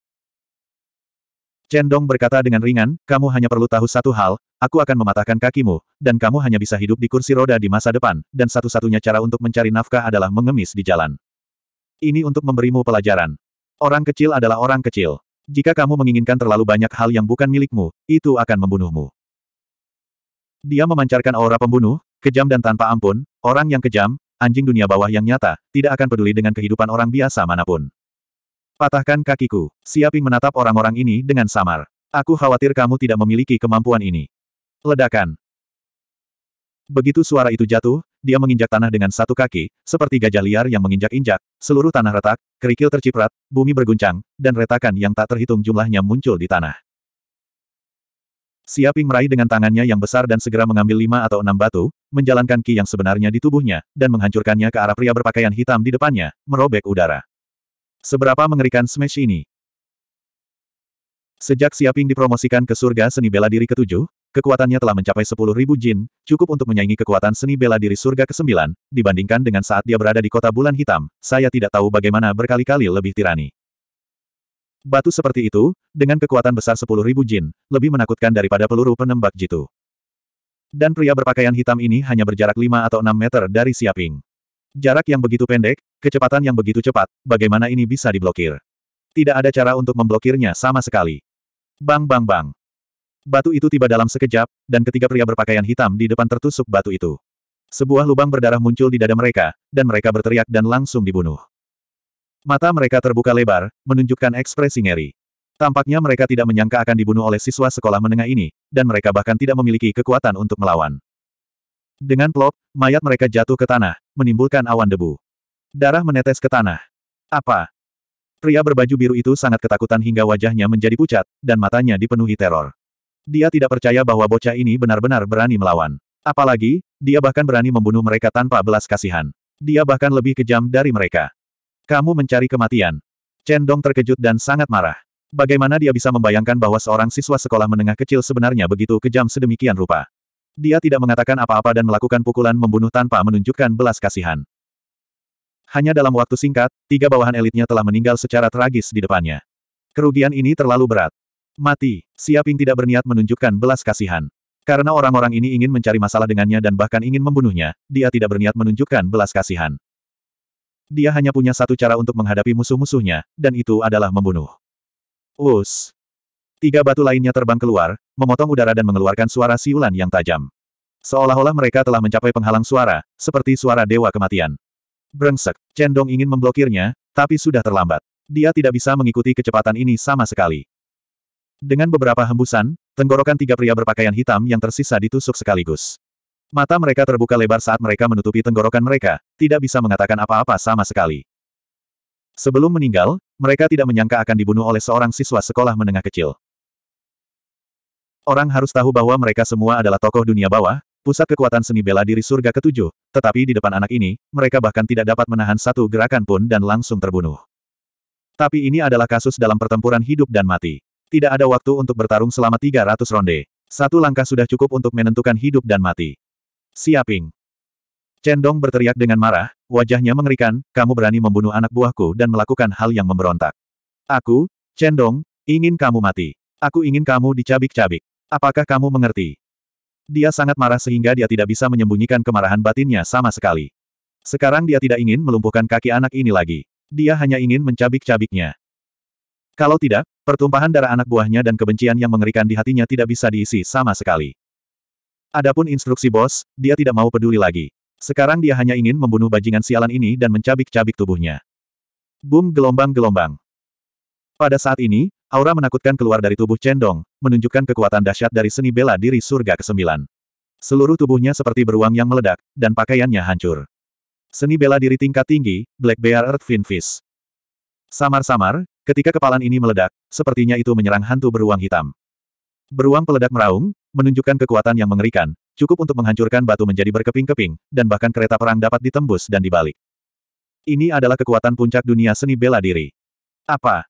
Chen Dong berkata dengan ringan, kamu hanya perlu tahu satu hal, aku akan mematahkan kakimu, dan kamu hanya bisa hidup di kursi roda di masa depan, dan satu-satunya cara untuk mencari nafkah adalah mengemis di jalan. Ini untuk memberimu pelajaran. Orang kecil adalah orang kecil. Jika kamu menginginkan terlalu banyak hal yang bukan milikmu, itu akan membunuhmu. Dia memancarkan aura pembunuh, kejam dan tanpa ampun, orang yang kejam, anjing dunia bawah yang nyata, tidak akan peduli dengan kehidupan orang biasa manapun. Patahkan kakiku. Siaping menatap orang-orang ini dengan samar. Aku khawatir kamu tidak memiliki kemampuan ini. Ledakan. Begitu suara itu jatuh, dia menginjak tanah dengan satu kaki, seperti gajah liar yang menginjak-injak, seluruh tanah retak, kerikil terciprat, bumi berguncang, dan retakan yang tak terhitung jumlahnya muncul di tanah. Siaping meraih dengan tangannya yang besar dan segera mengambil lima atau enam batu, menjalankan ki yang sebenarnya di tubuhnya, dan menghancurkannya ke arah pria berpakaian hitam di depannya, merobek udara. Seberapa mengerikan smash ini? Sejak Siaping dipromosikan ke surga seni bela diri ketujuh, kekuatannya telah mencapai ribu jin, cukup untuk menyaingi kekuatan seni bela diri surga ke-9, dibandingkan dengan saat dia berada di kota bulan hitam, saya tidak tahu bagaimana berkali-kali lebih tirani. Batu seperti itu, dengan kekuatan besar ribu jin, lebih menakutkan daripada peluru penembak jitu. Dan pria berpakaian hitam ini hanya berjarak lima atau enam meter dari Siaping. Jarak yang begitu pendek, kecepatan yang begitu cepat, bagaimana ini bisa diblokir? Tidak ada cara untuk memblokirnya sama sekali. Bang bang bang. Batu itu tiba dalam sekejap, dan ketiga pria berpakaian hitam di depan tertusuk batu itu. Sebuah lubang berdarah muncul di dada mereka, dan mereka berteriak dan langsung dibunuh. Mata mereka terbuka lebar, menunjukkan ekspresi ngeri. Tampaknya mereka tidak menyangka akan dibunuh oleh siswa sekolah menengah ini, dan mereka bahkan tidak memiliki kekuatan untuk melawan. Dengan plop, mayat mereka jatuh ke tanah, menimbulkan awan debu. Darah menetes ke tanah. Apa? Pria berbaju biru itu sangat ketakutan hingga wajahnya menjadi pucat, dan matanya dipenuhi teror. Dia tidak percaya bahwa bocah ini benar-benar berani melawan. Apalagi, dia bahkan berani membunuh mereka tanpa belas kasihan. Dia bahkan lebih kejam dari mereka. Kamu mencari kematian. Chen Dong terkejut dan sangat marah. Bagaimana dia bisa membayangkan bahwa seorang siswa sekolah menengah kecil sebenarnya begitu kejam sedemikian rupa. Dia tidak mengatakan apa-apa dan melakukan pukulan membunuh tanpa menunjukkan belas kasihan. Hanya dalam waktu singkat, tiga bawahan elitnya telah meninggal secara tragis di depannya. Kerugian ini terlalu berat. Mati. Siaping tidak berniat menunjukkan belas kasihan. Karena orang-orang ini ingin mencari masalah dengannya dan bahkan ingin membunuhnya, dia tidak berniat menunjukkan belas kasihan. Dia hanya punya satu cara untuk menghadapi musuh-musuhnya, dan itu adalah membunuh. Us. Tiga batu lainnya terbang keluar, memotong udara dan mengeluarkan suara siulan yang tajam. Seolah-olah mereka telah mencapai penghalang suara, seperti suara dewa kematian. Brengsek, Cendong ingin memblokirnya, tapi sudah terlambat. Dia tidak bisa mengikuti kecepatan ini sama sekali. Dengan beberapa hembusan, tenggorokan tiga pria berpakaian hitam yang tersisa ditusuk sekaligus. Mata mereka terbuka lebar saat mereka menutupi tenggorokan mereka, tidak bisa mengatakan apa-apa sama sekali. Sebelum meninggal, mereka tidak menyangka akan dibunuh oleh seorang siswa sekolah menengah kecil. Orang harus tahu bahwa mereka semua adalah tokoh dunia bawah, pusat kekuatan seni bela diri surga ketujuh, tetapi di depan anak ini, mereka bahkan tidak dapat menahan satu gerakan pun dan langsung terbunuh. Tapi ini adalah kasus dalam pertempuran hidup dan mati. Tidak ada waktu untuk bertarung selama 300 ronde. Satu langkah sudah cukup untuk menentukan hidup dan mati. Siaping. Cendong berteriak dengan marah, wajahnya mengerikan, kamu berani membunuh anak buahku dan melakukan hal yang memberontak. Aku, Cendong, ingin kamu mati. Aku ingin kamu dicabik-cabik. Apakah kamu mengerti? Dia sangat marah sehingga dia tidak bisa menyembunyikan kemarahan batinnya sama sekali. Sekarang dia tidak ingin melumpuhkan kaki anak ini lagi. Dia hanya ingin mencabik-cabiknya. Kalau tidak, pertumpahan darah anak buahnya dan kebencian yang mengerikan di hatinya tidak bisa diisi sama sekali. Adapun instruksi bos, dia tidak mau peduli lagi. Sekarang dia hanya ingin membunuh bajingan sialan ini dan mencabik-cabik tubuhnya. Boom gelombang-gelombang. Pada saat ini, aura menakutkan keluar dari tubuh Cendong, menunjukkan kekuatan dahsyat dari seni bela diri surga ke-9. Seluruh tubuhnya seperti beruang yang meledak, dan pakaiannya hancur. Seni bela diri tingkat tinggi, Black Bear Earth Finfish. Samar-samar, Ketika kepalan ini meledak, sepertinya itu menyerang hantu beruang hitam. Beruang peledak meraung, menunjukkan kekuatan yang mengerikan, cukup untuk menghancurkan batu menjadi berkeping-keping, dan bahkan kereta perang dapat ditembus dan dibalik. Ini adalah kekuatan puncak dunia seni bela diri. Apa?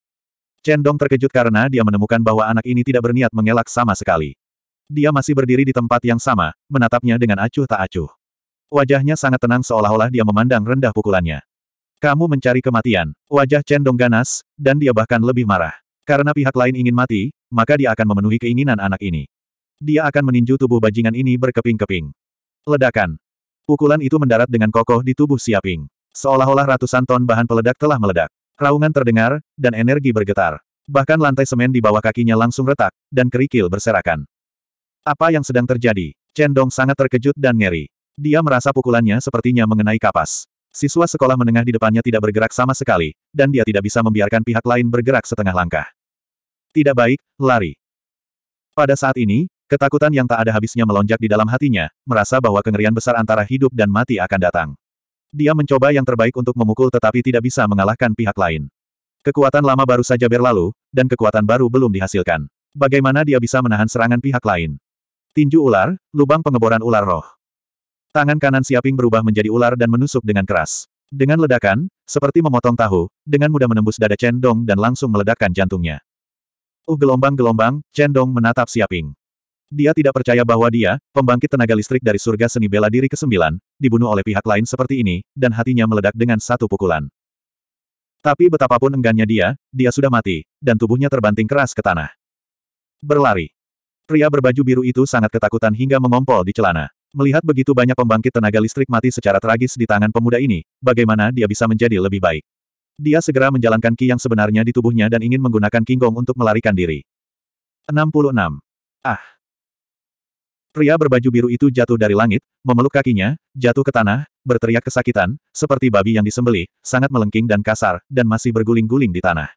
Chen Dong terkejut karena dia menemukan bahwa anak ini tidak berniat mengelak sama sekali. Dia masih berdiri di tempat yang sama, menatapnya dengan acuh tak acuh. Wajahnya sangat tenang seolah-olah dia memandang rendah pukulannya. Kamu mencari kematian, wajah Chen Dong ganas, dan dia bahkan lebih marah. Karena pihak lain ingin mati, maka dia akan memenuhi keinginan anak ini. Dia akan meninju tubuh bajingan ini berkeping-keping. Ledakan. Pukulan itu mendarat dengan kokoh di tubuh Siaping. Seolah-olah ratusan ton bahan peledak telah meledak. Raungan terdengar, dan energi bergetar. Bahkan lantai semen di bawah kakinya langsung retak, dan kerikil berserakan. Apa yang sedang terjadi? Chen Dong sangat terkejut dan ngeri. Dia merasa pukulannya sepertinya mengenai kapas. Siswa sekolah menengah di depannya tidak bergerak sama sekali, dan dia tidak bisa membiarkan pihak lain bergerak setengah langkah. Tidak baik, lari. Pada saat ini, ketakutan yang tak ada habisnya melonjak di dalam hatinya, merasa bahwa kengerian besar antara hidup dan mati akan datang. Dia mencoba yang terbaik untuk memukul tetapi tidak bisa mengalahkan pihak lain. Kekuatan lama baru saja berlalu, dan kekuatan baru belum dihasilkan. Bagaimana dia bisa menahan serangan pihak lain? Tinju ular, lubang pengeboran ular roh. Tangan kanan Siaping berubah menjadi ular dan menusuk dengan keras. Dengan ledakan, seperti memotong tahu, dengan mudah menembus dada Chen Dong dan langsung meledakkan jantungnya. Uh gelombang-gelombang, Chen Dong menatap Siaping. Dia tidak percaya bahwa dia, pembangkit tenaga listrik dari surga seni bela diri ke-9, dibunuh oleh pihak lain seperti ini, dan hatinya meledak dengan satu pukulan. Tapi betapapun enggannya dia, dia sudah mati, dan tubuhnya terbanting keras ke tanah. Berlari. Pria berbaju biru itu sangat ketakutan hingga mengompol di celana. Melihat begitu banyak pembangkit tenaga listrik mati secara tragis di tangan pemuda ini, bagaimana dia bisa menjadi lebih baik? Dia segera menjalankan ki yang sebenarnya di tubuhnya dan ingin menggunakan kinggong untuk melarikan diri. 66. Ah. Pria berbaju biru itu jatuh dari langit, memeluk kakinya, jatuh ke tanah, berteriak kesakitan, seperti babi yang disembelih, sangat melengking dan kasar, dan masih berguling-guling di tanah.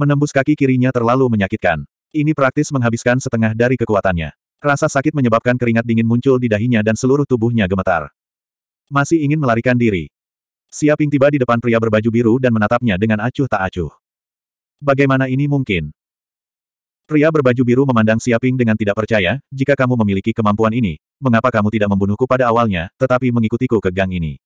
Menembus kaki kirinya terlalu menyakitkan. Ini praktis menghabiskan setengah dari kekuatannya. Rasa sakit menyebabkan keringat dingin muncul di dahinya dan seluruh tubuhnya gemetar. Masih ingin melarikan diri. Siaping tiba di depan pria berbaju biru dan menatapnya dengan acuh tak acuh. Bagaimana ini mungkin? Pria berbaju biru memandang Siaping dengan tidak percaya, jika kamu memiliki kemampuan ini, mengapa kamu tidak membunuhku pada awalnya, tetapi mengikutiku ke gang ini?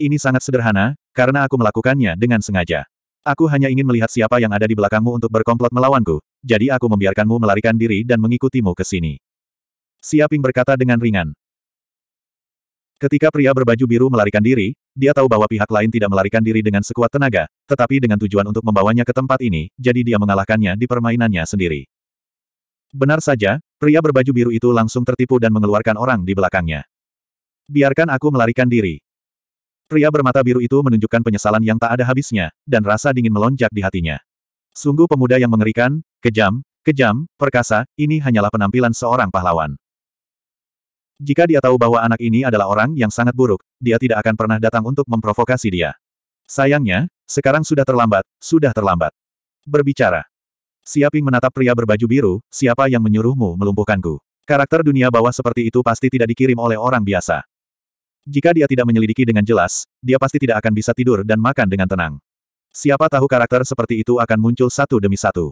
Ini sangat sederhana, karena aku melakukannya dengan sengaja. Aku hanya ingin melihat siapa yang ada di belakangmu untuk berkomplot melawanku, jadi aku membiarkanmu melarikan diri dan mengikutimu ke sini. Siaping berkata dengan ringan. Ketika pria berbaju biru melarikan diri, dia tahu bahwa pihak lain tidak melarikan diri dengan sekuat tenaga, tetapi dengan tujuan untuk membawanya ke tempat ini, jadi dia mengalahkannya di permainannya sendiri. Benar saja, pria berbaju biru itu langsung tertipu dan mengeluarkan orang di belakangnya. Biarkan aku melarikan diri. Pria bermata biru itu menunjukkan penyesalan yang tak ada habisnya, dan rasa dingin melonjak di hatinya. Sungguh pemuda yang mengerikan, kejam, kejam, perkasa, ini hanyalah penampilan seorang pahlawan. Jika dia tahu bahwa anak ini adalah orang yang sangat buruk, dia tidak akan pernah datang untuk memprovokasi dia. Sayangnya, sekarang sudah terlambat, sudah terlambat. Berbicara. Siaping menatap pria berbaju biru, siapa yang menyuruhmu melumpuhkanku? Karakter dunia bawah seperti itu pasti tidak dikirim oleh orang biasa. Jika dia tidak menyelidiki dengan jelas, dia pasti tidak akan bisa tidur dan makan dengan tenang. Siapa tahu karakter seperti itu akan muncul satu demi satu.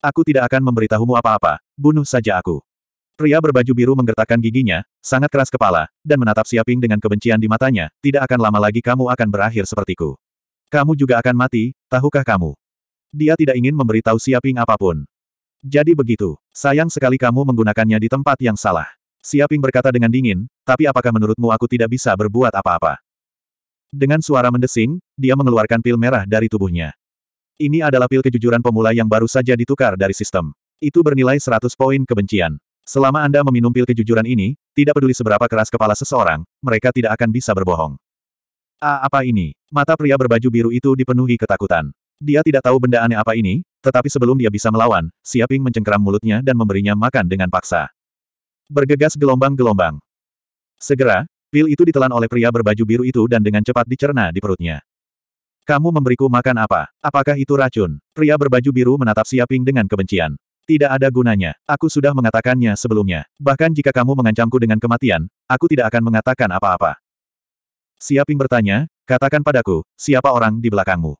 Aku tidak akan memberitahumu apa-apa, bunuh saja aku. Pria berbaju biru menggertakkan giginya, sangat keras kepala, dan menatap Siaping dengan kebencian di matanya, tidak akan lama lagi kamu akan berakhir sepertiku. Kamu juga akan mati, tahukah kamu? Dia tidak ingin memberitahu Siaping apapun. Jadi begitu, sayang sekali kamu menggunakannya di tempat yang salah. Siaping berkata dengan dingin, tapi apakah menurutmu aku tidak bisa berbuat apa-apa? Dengan suara mendesing, dia mengeluarkan pil merah dari tubuhnya. Ini adalah pil kejujuran pemula yang baru saja ditukar dari sistem. Itu bernilai 100 poin kebencian. Selama Anda meminum pil kejujuran ini, tidak peduli seberapa keras kepala seseorang, mereka tidak akan bisa berbohong. Ah, apa ini? Mata pria berbaju biru itu dipenuhi ketakutan. Dia tidak tahu benda aneh apa ini, tetapi sebelum dia bisa melawan, Siaping mencengkeram mulutnya dan memberinya makan dengan paksa. Bergegas gelombang-gelombang. Segera, Pil itu ditelan oleh pria berbaju biru itu dan dengan cepat dicerna di perutnya. Kamu memberiku makan apa? Apakah itu racun? Pria berbaju biru menatap Siaping dengan kebencian. Tidak ada gunanya. Aku sudah mengatakannya sebelumnya. Bahkan jika kamu mengancamku dengan kematian, aku tidak akan mengatakan apa-apa. Siaping bertanya, katakan padaku, siapa orang di belakangmu?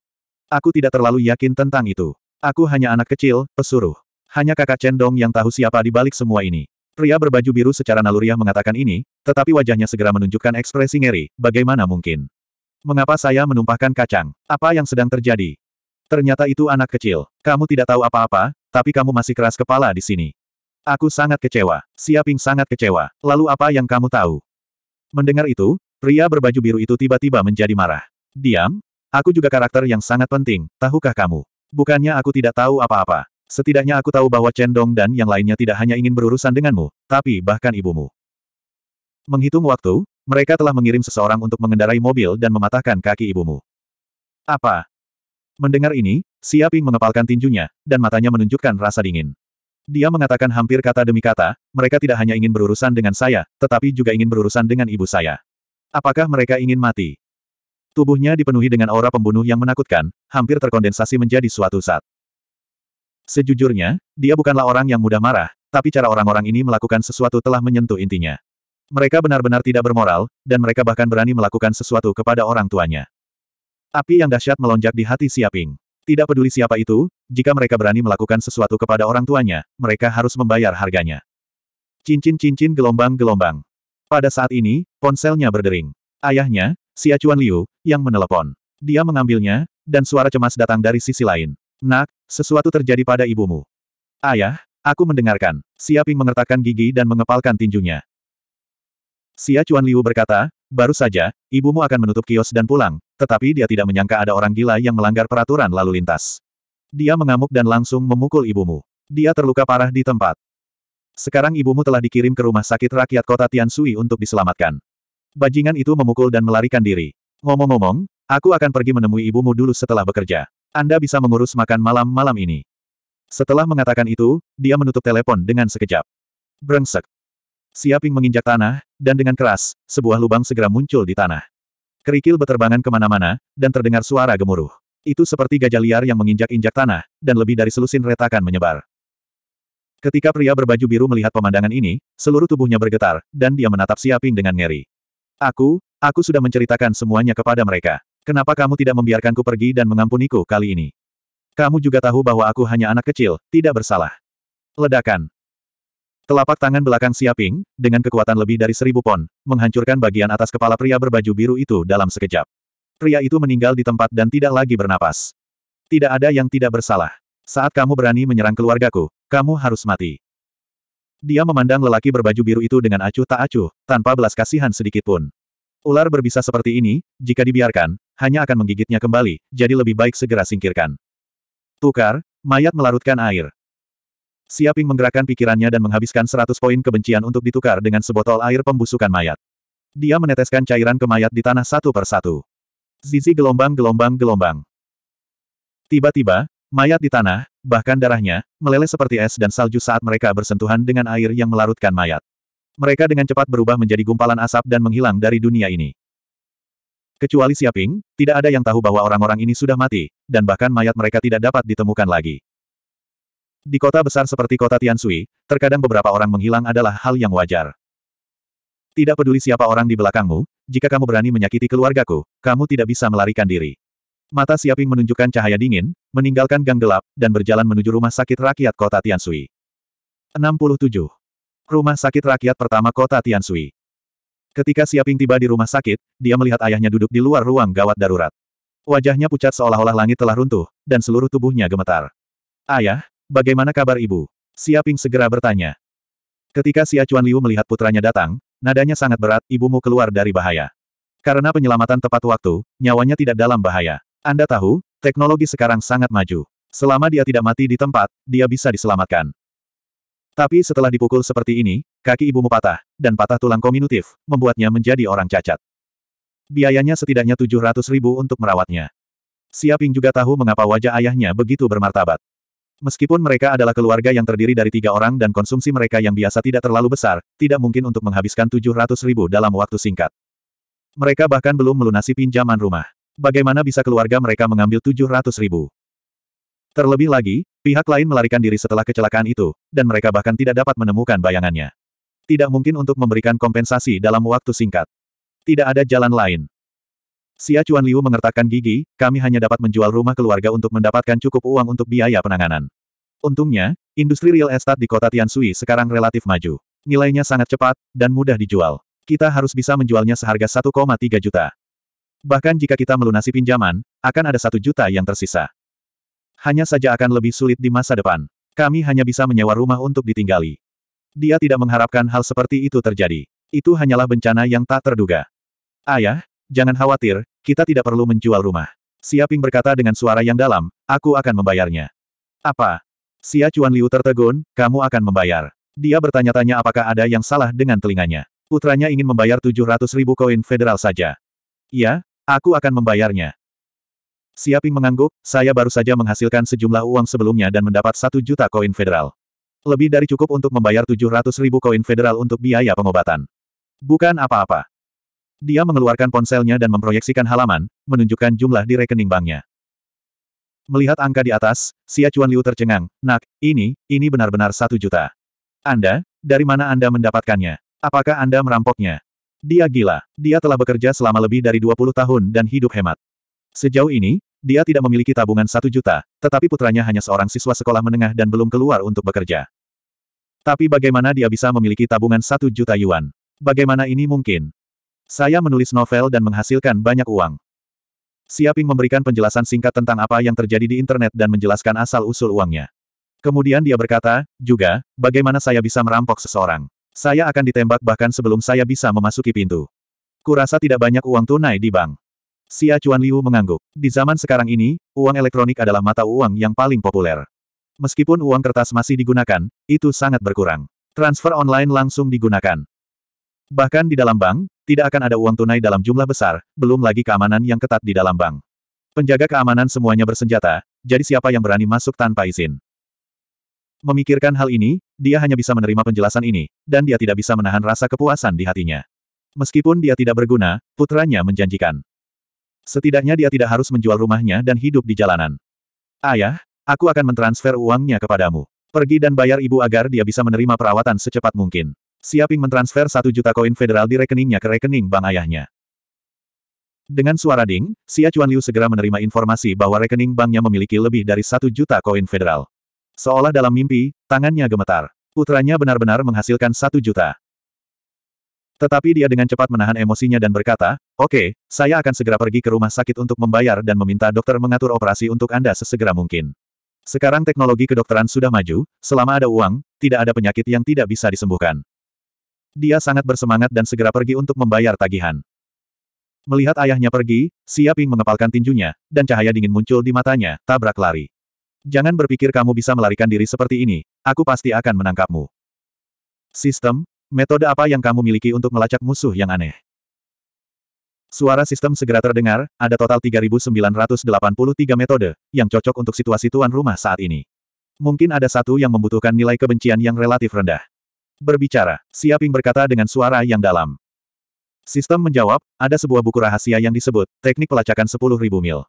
Aku tidak terlalu yakin tentang itu. Aku hanya anak kecil, pesuruh. Hanya kakak Cendong yang tahu siapa di balik semua ini. Pria berbaju biru secara naluriah mengatakan ini, tetapi wajahnya segera menunjukkan ekspresi ngeri, bagaimana mungkin? Mengapa saya menumpahkan kacang? Apa yang sedang terjadi? Ternyata itu anak kecil. Kamu tidak tahu apa-apa, tapi kamu masih keras kepala di sini. Aku sangat kecewa. Siaping sangat kecewa. Lalu apa yang kamu tahu? Mendengar itu, pria berbaju biru itu tiba-tiba menjadi marah. Diam, aku juga karakter yang sangat penting, tahukah kamu? Bukannya aku tidak tahu apa-apa. Setidaknya aku tahu bahwa Cendong dan yang lainnya tidak hanya ingin berurusan denganmu, tapi bahkan ibumu. Menghitung waktu, mereka telah mengirim seseorang untuk mengendarai mobil dan mematahkan kaki ibumu. Apa? Mendengar ini, Siaping mengepalkan tinjunya, dan matanya menunjukkan rasa dingin. Dia mengatakan hampir kata demi kata, mereka tidak hanya ingin berurusan dengan saya, tetapi juga ingin berurusan dengan ibu saya. Apakah mereka ingin mati? Tubuhnya dipenuhi dengan aura pembunuh yang menakutkan, hampir terkondensasi menjadi suatu saat. Sejujurnya, dia bukanlah orang yang mudah marah, tapi cara orang-orang ini melakukan sesuatu telah menyentuh intinya. Mereka benar-benar tidak bermoral, dan mereka bahkan berani melakukan sesuatu kepada orang tuanya. Api yang dahsyat melonjak di hati Siaping. Tidak peduli siapa itu, jika mereka berani melakukan sesuatu kepada orang tuanya, mereka harus membayar harganya. Cincin-cincin gelombang-gelombang. Pada saat ini, ponselnya berdering. Ayahnya, Xia Chuan Liu, yang menelepon. Dia mengambilnya, dan suara cemas datang dari sisi lain. Nak, sesuatu terjadi pada ibumu. Ayah, aku mendengarkan. Siaping mengertakkan gigi dan mengepalkan tinjunya. Xia Chuan Liu berkata, baru saja, ibumu akan menutup kios dan pulang, tetapi dia tidak menyangka ada orang gila yang melanggar peraturan lalu lintas. Dia mengamuk dan langsung memukul ibumu. Dia terluka parah di tempat. Sekarang ibumu telah dikirim ke rumah sakit rakyat kota Tiansui untuk diselamatkan. Bajingan itu memukul dan melarikan diri. Ngomong-ngomong, Aku akan pergi menemui ibumu dulu setelah bekerja. Anda bisa mengurus makan malam malam ini. Setelah mengatakan itu, dia menutup telepon dengan sekejap. Brengsek. Siaping menginjak tanah, dan dengan keras, sebuah lubang segera muncul di tanah. Kerikil beterbangan kemana-mana, dan terdengar suara gemuruh. Itu seperti gajah liar yang menginjak-injak tanah, dan lebih dari selusin retakan menyebar. Ketika pria berbaju biru melihat pemandangan ini, seluruh tubuhnya bergetar, dan dia menatap Siaping dengan ngeri. Aku, aku sudah menceritakan semuanya kepada mereka. Kenapa kamu tidak membiarkanku pergi dan mengampuniku kali ini? Kamu juga tahu bahwa aku hanya anak kecil, tidak bersalah. Ledakan. Telapak tangan belakang Siaping, dengan kekuatan lebih dari seribu pon, menghancurkan bagian atas kepala pria berbaju biru itu dalam sekejap. Pria itu meninggal di tempat dan tidak lagi bernapas. Tidak ada yang tidak bersalah. Saat kamu berani menyerang keluargaku, kamu harus mati. Dia memandang lelaki berbaju biru itu dengan acuh tak acuh, tanpa belas kasihan sedikit pun. Ular berbisa seperti ini, jika dibiarkan, hanya akan menggigitnya kembali, jadi lebih baik segera singkirkan. Tukar, mayat melarutkan air. Siaping menggerakkan pikirannya dan menghabiskan 100 poin kebencian untuk ditukar dengan sebotol air pembusukan mayat. Dia meneteskan cairan ke mayat di tanah satu per satu. Zizi gelombang-gelombang-gelombang. Tiba-tiba, mayat di tanah, bahkan darahnya, meleleh seperti es dan salju saat mereka bersentuhan dengan air yang melarutkan mayat. Mereka dengan cepat berubah menjadi gumpalan asap dan menghilang dari dunia ini. Kecuali Siaping, tidak ada yang tahu bahwa orang-orang ini sudah mati, dan bahkan mayat mereka tidak dapat ditemukan lagi. Di kota besar seperti kota Tiansui, terkadang beberapa orang menghilang adalah hal yang wajar. Tidak peduli siapa orang di belakangmu, jika kamu berani menyakiti keluargaku, kamu tidak bisa melarikan diri. Mata Siaping menunjukkan cahaya dingin, meninggalkan gang gelap, dan berjalan menuju rumah sakit rakyat kota Tiansui. 67. Rumah sakit rakyat pertama kota Tiansui. Ketika Siaping tiba di rumah sakit, dia melihat ayahnya duduk di luar ruang gawat darurat. Wajahnya pucat seolah-olah langit telah runtuh, dan seluruh tubuhnya gemetar. Ayah, bagaimana kabar ibu? Siaping segera bertanya. Ketika Xia Chuan Liu melihat putranya datang, nadanya sangat berat, ibumu keluar dari bahaya. Karena penyelamatan tepat waktu, nyawanya tidak dalam bahaya. Anda tahu, teknologi sekarang sangat maju. Selama dia tidak mati di tempat, dia bisa diselamatkan. Tapi setelah dipukul seperti ini, kaki ibumu patah, dan patah tulang kominutif, membuatnya menjadi orang cacat. Biayanya setidaknya tujuh ratus ribu untuk merawatnya. Siaping juga tahu mengapa wajah ayahnya begitu bermartabat. Meskipun mereka adalah keluarga yang terdiri dari tiga orang dan konsumsi mereka yang biasa tidak terlalu besar, tidak mungkin untuk menghabiskan tujuh ratus ribu dalam waktu singkat. Mereka bahkan belum melunasi pinjaman rumah. Bagaimana bisa keluarga mereka mengambil tujuh ratus ribu? Terlebih lagi, pihak lain melarikan diri setelah kecelakaan itu, dan mereka bahkan tidak dapat menemukan bayangannya. Tidak mungkin untuk memberikan kompensasi dalam waktu singkat. Tidak ada jalan lain. Xia Chuan Liu mengertakkan gigi, kami hanya dapat menjual rumah keluarga untuk mendapatkan cukup uang untuk biaya penanganan. Untungnya, industri real estate di kota Tiansui sekarang relatif maju. Nilainya sangat cepat, dan mudah dijual. Kita harus bisa menjualnya seharga 1,3 juta. Bahkan jika kita melunasi pinjaman, akan ada satu juta yang tersisa hanya saja akan lebih sulit di masa depan. Kami hanya bisa menyewa rumah untuk ditinggali. Dia tidak mengharapkan hal seperti itu terjadi. Itu hanyalah bencana yang tak terduga. Ayah, jangan khawatir, kita tidak perlu menjual rumah. Siaping berkata dengan suara yang dalam, aku akan membayarnya. Apa? Xia Chuan Liu tertegun, kamu akan membayar. Dia bertanya-tanya apakah ada yang salah dengan telinganya. Putranya ingin membayar 700 ribu koin federal saja. Iya, aku akan membayarnya. Siaping mengangguk, saya baru saja menghasilkan sejumlah uang sebelumnya dan mendapat satu juta koin federal. Lebih dari cukup untuk membayar tujuh ratus ribu koin federal untuk biaya pengobatan. Bukan apa-apa. Dia mengeluarkan ponselnya dan memproyeksikan halaman, menunjukkan jumlah di rekening banknya. Melihat angka di atas, Xia Chuan Liu tercengang, nak, ini, ini benar-benar satu juta. Anda, dari mana Anda mendapatkannya? Apakah Anda merampoknya? Dia gila, dia telah bekerja selama lebih dari 20 tahun dan hidup hemat. Sejauh ini, dia tidak memiliki tabungan satu juta, tetapi putranya hanya seorang siswa sekolah menengah dan belum keluar untuk bekerja. Tapi bagaimana dia bisa memiliki tabungan satu juta yuan? Bagaimana ini mungkin? Saya menulis novel dan menghasilkan banyak uang. Siaping memberikan penjelasan singkat tentang apa yang terjadi di internet dan menjelaskan asal-usul uangnya. Kemudian dia berkata, juga, bagaimana saya bisa merampok seseorang? Saya akan ditembak bahkan sebelum saya bisa memasuki pintu. Kurasa tidak banyak uang tunai di bank. Xia Chuan Liu mengangguk. Di zaman sekarang ini, uang elektronik adalah mata uang yang paling populer. Meskipun uang kertas masih digunakan, itu sangat berkurang. Transfer online langsung digunakan. Bahkan di dalam bank, tidak akan ada uang tunai dalam jumlah besar, belum lagi keamanan yang ketat di dalam bank. Penjaga keamanan semuanya bersenjata, jadi siapa yang berani masuk tanpa izin? Memikirkan hal ini, dia hanya bisa menerima penjelasan ini, dan dia tidak bisa menahan rasa kepuasan di hatinya. Meskipun dia tidak berguna, putranya menjanjikan. Setidaknya dia tidak harus menjual rumahnya dan hidup di jalanan. Ayah, aku akan mentransfer uangnya kepadamu. Pergi dan bayar ibu agar dia bisa menerima perawatan secepat mungkin. Siaping mentransfer satu juta koin federal di rekeningnya ke rekening bank ayahnya. Dengan suara ding, Xia Chuan Liu segera menerima informasi bahwa rekening banknya memiliki lebih dari satu juta koin federal. Seolah dalam mimpi, tangannya gemetar. Putranya benar-benar menghasilkan satu juta. Tetapi dia dengan cepat menahan emosinya dan berkata, Oke, okay, saya akan segera pergi ke rumah sakit untuk membayar dan meminta dokter mengatur operasi untuk Anda sesegera mungkin. Sekarang teknologi kedokteran sudah maju, selama ada uang, tidak ada penyakit yang tidak bisa disembuhkan. Dia sangat bersemangat dan segera pergi untuk membayar tagihan. Melihat ayahnya pergi, Xia mengepalkan tinjunya, dan cahaya dingin muncul di matanya, tabrak lari. Jangan berpikir kamu bisa melarikan diri seperti ini, aku pasti akan menangkapmu. Sistem, Metode apa yang kamu miliki untuk melacak musuh yang aneh? Suara sistem segera terdengar, ada total 3983 metode, yang cocok untuk situasi tuan rumah saat ini. Mungkin ada satu yang membutuhkan nilai kebencian yang relatif rendah. Berbicara, Siaping berkata dengan suara yang dalam. Sistem menjawab, ada sebuah buku rahasia yang disebut, Teknik Pelacakan 10.000 Mil.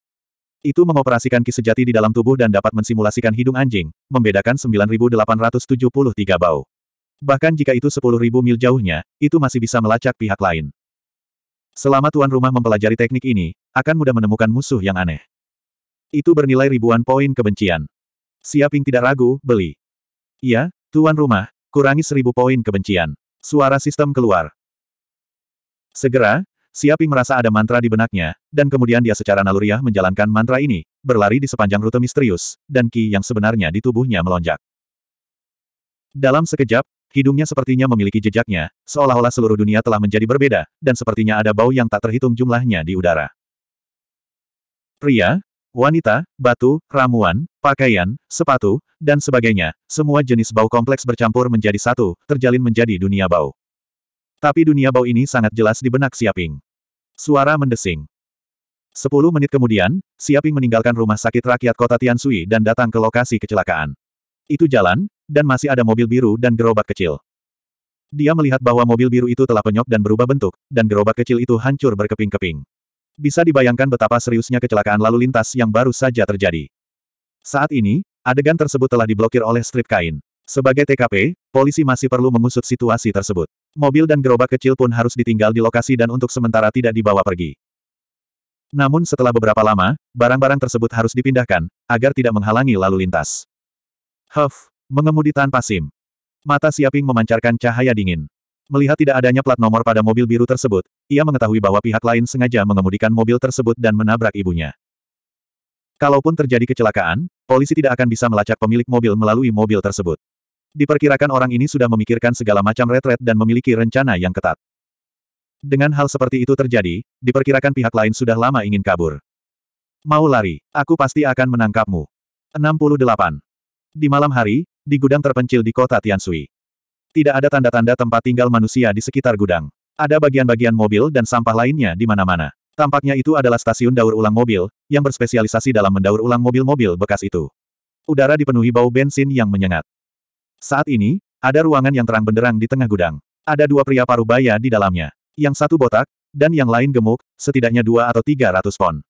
Itu mengoperasikan ki sejati di dalam tubuh dan dapat mensimulasikan hidung anjing, membedakan 9873 bau. Bahkan jika itu sepuluh ribu mil jauhnya, itu masih bisa melacak pihak lain. Selama tuan rumah mempelajari teknik ini, akan mudah menemukan musuh yang aneh. Itu bernilai ribuan poin kebencian. Siaping tidak ragu, beli. Iya, tuan rumah, kurangi seribu poin kebencian. Suara sistem keluar. Segera, Siaping merasa ada mantra di benaknya, dan kemudian dia secara naluriah menjalankan mantra ini, berlari di sepanjang rute misterius, dan ki yang sebenarnya di tubuhnya melonjak. Dalam sekejap, Hidungnya sepertinya memiliki jejaknya, seolah-olah seluruh dunia telah menjadi berbeda, dan sepertinya ada bau yang tak terhitung jumlahnya di udara. Pria, wanita, batu, ramuan, pakaian, sepatu, dan sebagainya, semua jenis bau kompleks bercampur menjadi satu, terjalin menjadi dunia bau. Tapi dunia bau ini sangat jelas di benak Siaping. Suara mendesing. Sepuluh menit kemudian, Siaping meninggalkan rumah sakit rakyat kota Tiansui dan datang ke lokasi kecelakaan. Itu jalan, dan masih ada mobil biru dan gerobak kecil. Dia melihat bahwa mobil biru itu telah penyok dan berubah bentuk, dan gerobak kecil itu hancur berkeping-keping. Bisa dibayangkan betapa seriusnya kecelakaan lalu lintas yang baru saja terjadi. Saat ini, adegan tersebut telah diblokir oleh strip kain. Sebagai TKP, polisi masih perlu mengusut situasi tersebut. Mobil dan gerobak kecil pun harus ditinggal di lokasi dan untuk sementara tidak dibawa pergi. Namun setelah beberapa lama, barang-barang tersebut harus dipindahkan, agar tidak menghalangi lalu lintas. Huff, Mengemudi tanpa SIM. Mata Siaping memancarkan cahaya dingin. Melihat tidak adanya plat nomor pada mobil biru tersebut, ia mengetahui bahwa pihak lain sengaja mengemudikan mobil tersebut dan menabrak ibunya. Kalaupun terjadi kecelakaan, polisi tidak akan bisa melacak pemilik mobil melalui mobil tersebut. Diperkirakan orang ini sudah memikirkan segala macam retret dan memiliki rencana yang ketat. Dengan hal seperti itu terjadi, diperkirakan pihak lain sudah lama ingin kabur. Mau lari, aku pasti akan menangkapmu. 68. Di malam hari, di gudang terpencil di kota Tiansui. Tidak ada tanda-tanda tempat tinggal manusia di sekitar gudang. Ada bagian-bagian mobil dan sampah lainnya di mana-mana. Tampaknya itu adalah stasiun daur ulang mobil, yang berspesialisasi dalam mendaur ulang mobil-mobil bekas itu. Udara dipenuhi bau bensin yang menyengat. Saat ini, ada ruangan yang terang benderang di tengah gudang. Ada dua pria parubaya di dalamnya. Yang satu botak, dan yang lain gemuk, setidaknya dua atau tiga ratus pon.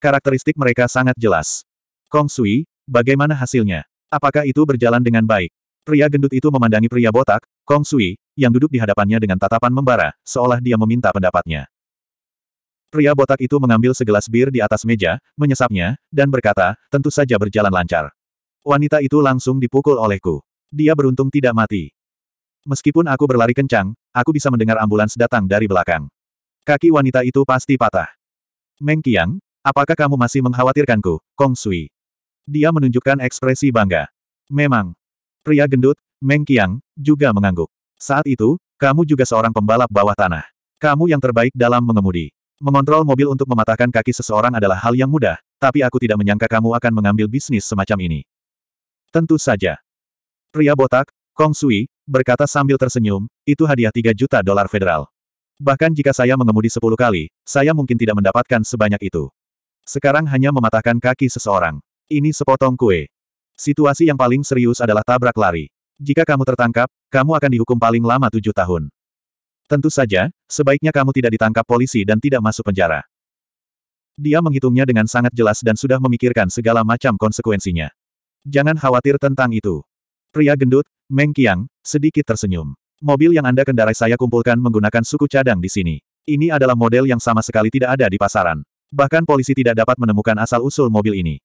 Karakteristik mereka sangat jelas. Kong Sui, bagaimana hasilnya? Apakah itu berjalan dengan baik? Pria gendut itu memandangi pria botak, Kong Sui, yang duduk di hadapannya dengan tatapan membara, seolah dia meminta pendapatnya. Pria botak itu mengambil segelas bir di atas meja, menyesapnya, dan berkata, tentu saja berjalan lancar. Wanita itu langsung dipukul olehku. Dia beruntung tidak mati. Meskipun aku berlari kencang, aku bisa mendengar ambulans datang dari belakang. Kaki wanita itu pasti patah. Meng Qiang, apakah kamu masih mengkhawatirkanku, Kong Sui? Dia menunjukkan ekspresi bangga. Memang. Pria gendut, Meng Qiang, juga mengangguk. Saat itu, kamu juga seorang pembalap bawah tanah. Kamu yang terbaik dalam mengemudi. Mengontrol mobil untuk mematahkan kaki seseorang adalah hal yang mudah, tapi aku tidak menyangka kamu akan mengambil bisnis semacam ini. Tentu saja. Pria botak, Kong Sui, berkata sambil tersenyum, itu hadiah 3 juta dolar federal. Bahkan jika saya mengemudi 10 kali, saya mungkin tidak mendapatkan sebanyak itu. Sekarang hanya mematahkan kaki seseorang. Ini sepotong kue. Situasi yang paling serius adalah tabrak lari. Jika kamu tertangkap, kamu akan dihukum paling lama tujuh tahun. Tentu saja, sebaiknya kamu tidak ditangkap polisi dan tidak masuk penjara. Dia menghitungnya dengan sangat jelas dan sudah memikirkan segala macam konsekuensinya. Jangan khawatir tentang itu. Pria gendut, Meng Qiang, sedikit tersenyum. Mobil yang Anda kendarai saya kumpulkan menggunakan suku cadang di sini. Ini adalah model yang sama sekali tidak ada di pasaran. Bahkan polisi tidak dapat menemukan asal-usul mobil ini.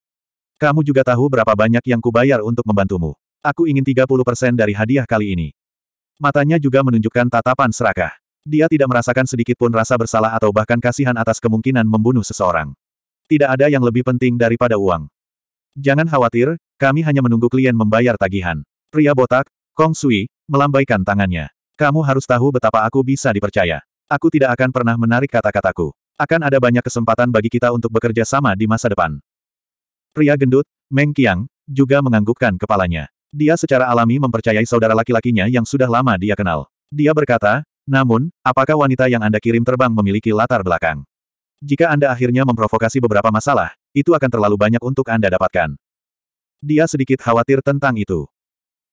Kamu juga tahu berapa banyak yang kubayar untuk membantumu. Aku ingin 30% dari hadiah kali ini. Matanya juga menunjukkan tatapan serakah. Dia tidak merasakan sedikit pun rasa bersalah atau bahkan kasihan atas kemungkinan membunuh seseorang. Tidak ada yang lebih penting daripada uang. Jangan khawatir, kami hanya menunggu klien membayar tagihan. Pria botak, Kong Sui, melambaikan tangannya. Kamu harus tahu betapa aku bisa dipercaya. Aku tidak akan pernah menarik kata-kataku. Akan ada banyak kesempatan bagi kita untuk bekerja sama di masa depan. Pria gendut, Meng Qiang, juga menganggukkan kepalanya. Dia secara alami mempercayai saudara laki-lakinya yang sudah lama dia kenal. Dia berkata, namun, apakah wanita yang Anda kirim terbang memiliki latar belakang? Jika Anda akhirnya memprovokasi beberapa masalah, itu akan terlalu banyak untuk Anda dapatkan. Dia sedikit khawatir tentang itu.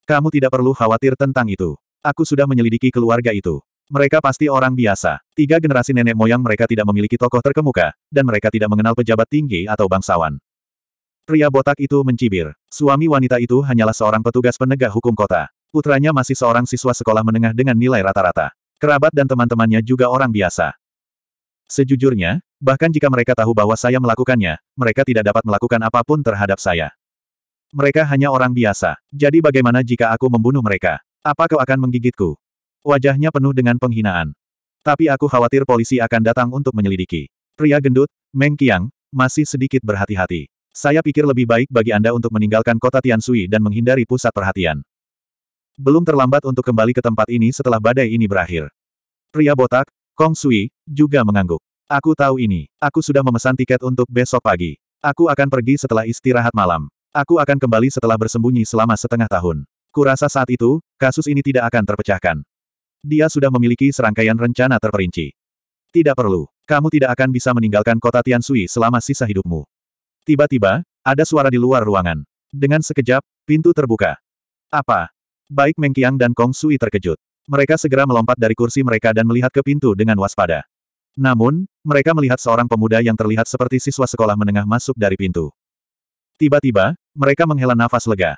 Kamu tidak perlu khawatir tentang itu. Aku sudah menyelidiki keluarga itu. Mereka pasti orang biasa. Tiga generasi nenek moyang mereka tidak memiliki tokoh terkemuka, dan mereka tidak mengenal pejabat tinggi atau bangsawan. Pria botak itu mencibir. Suami wanita itu hanyalah seorang petugas penegak hukum kota. Putranya masih seorang siswa sekolah menengah dengan nilai rata-rata. Kerabat dan teman-temannya juga orang biasa. Sejujurnya, bahkan jika mereka tahu bahwa saya melakukannya, mereka tidak dapat melakukan apapun terhadap saya. Mereka hanya orang biasa. Jadi bagaimana jika aku membunuh mereka? Apa kau akan menggigitku? Wajahnya penuh dengan penghinaan. Tapi aku khawatir polisi akan datang untuk menyelidiki. Pria gendut, Meng Qiang, masih sedikit berhati-hati. Saya pikir lebih baik bagi Anda untuk meninggalkan kota Tiansui dan menghindari pusat perhatian. Belum terlambat untuk kembali ke tempat ini setelah badai ini berakhir. Pria botak, Kong Sui, juga mengangguk. Aku tahu ini. Aku sudah memesan tiket untuk besok pagi. Aku akan pergi setelah istirahat malam. Aku akan kembali setelah bersembunyi selama setengah tahun. Kurasa saat itu, kasus ini tidak akan terpecahkan. Dia sudah memiliki serangkaian rencana terperinci. Tidak perlu. Kamu tidak akan bisa meninggalkan kota Tiansui selama sisa hidupmu. Tiba-tiba, ada suara di luar ruangan. Dengan sekejap, pintu terbuka. Apa? Baik Meng Qiang dan Kong Sui terkejut. Mereka segera melompat dari kursi mereka dan melihat ke pintu dengan waspada. Namun, mereka melihat seorang pemuda yang terlihat seperti siswa sekolah menengah masuk dari pintu. Tiba-tiba, mereka menghela nafas lega.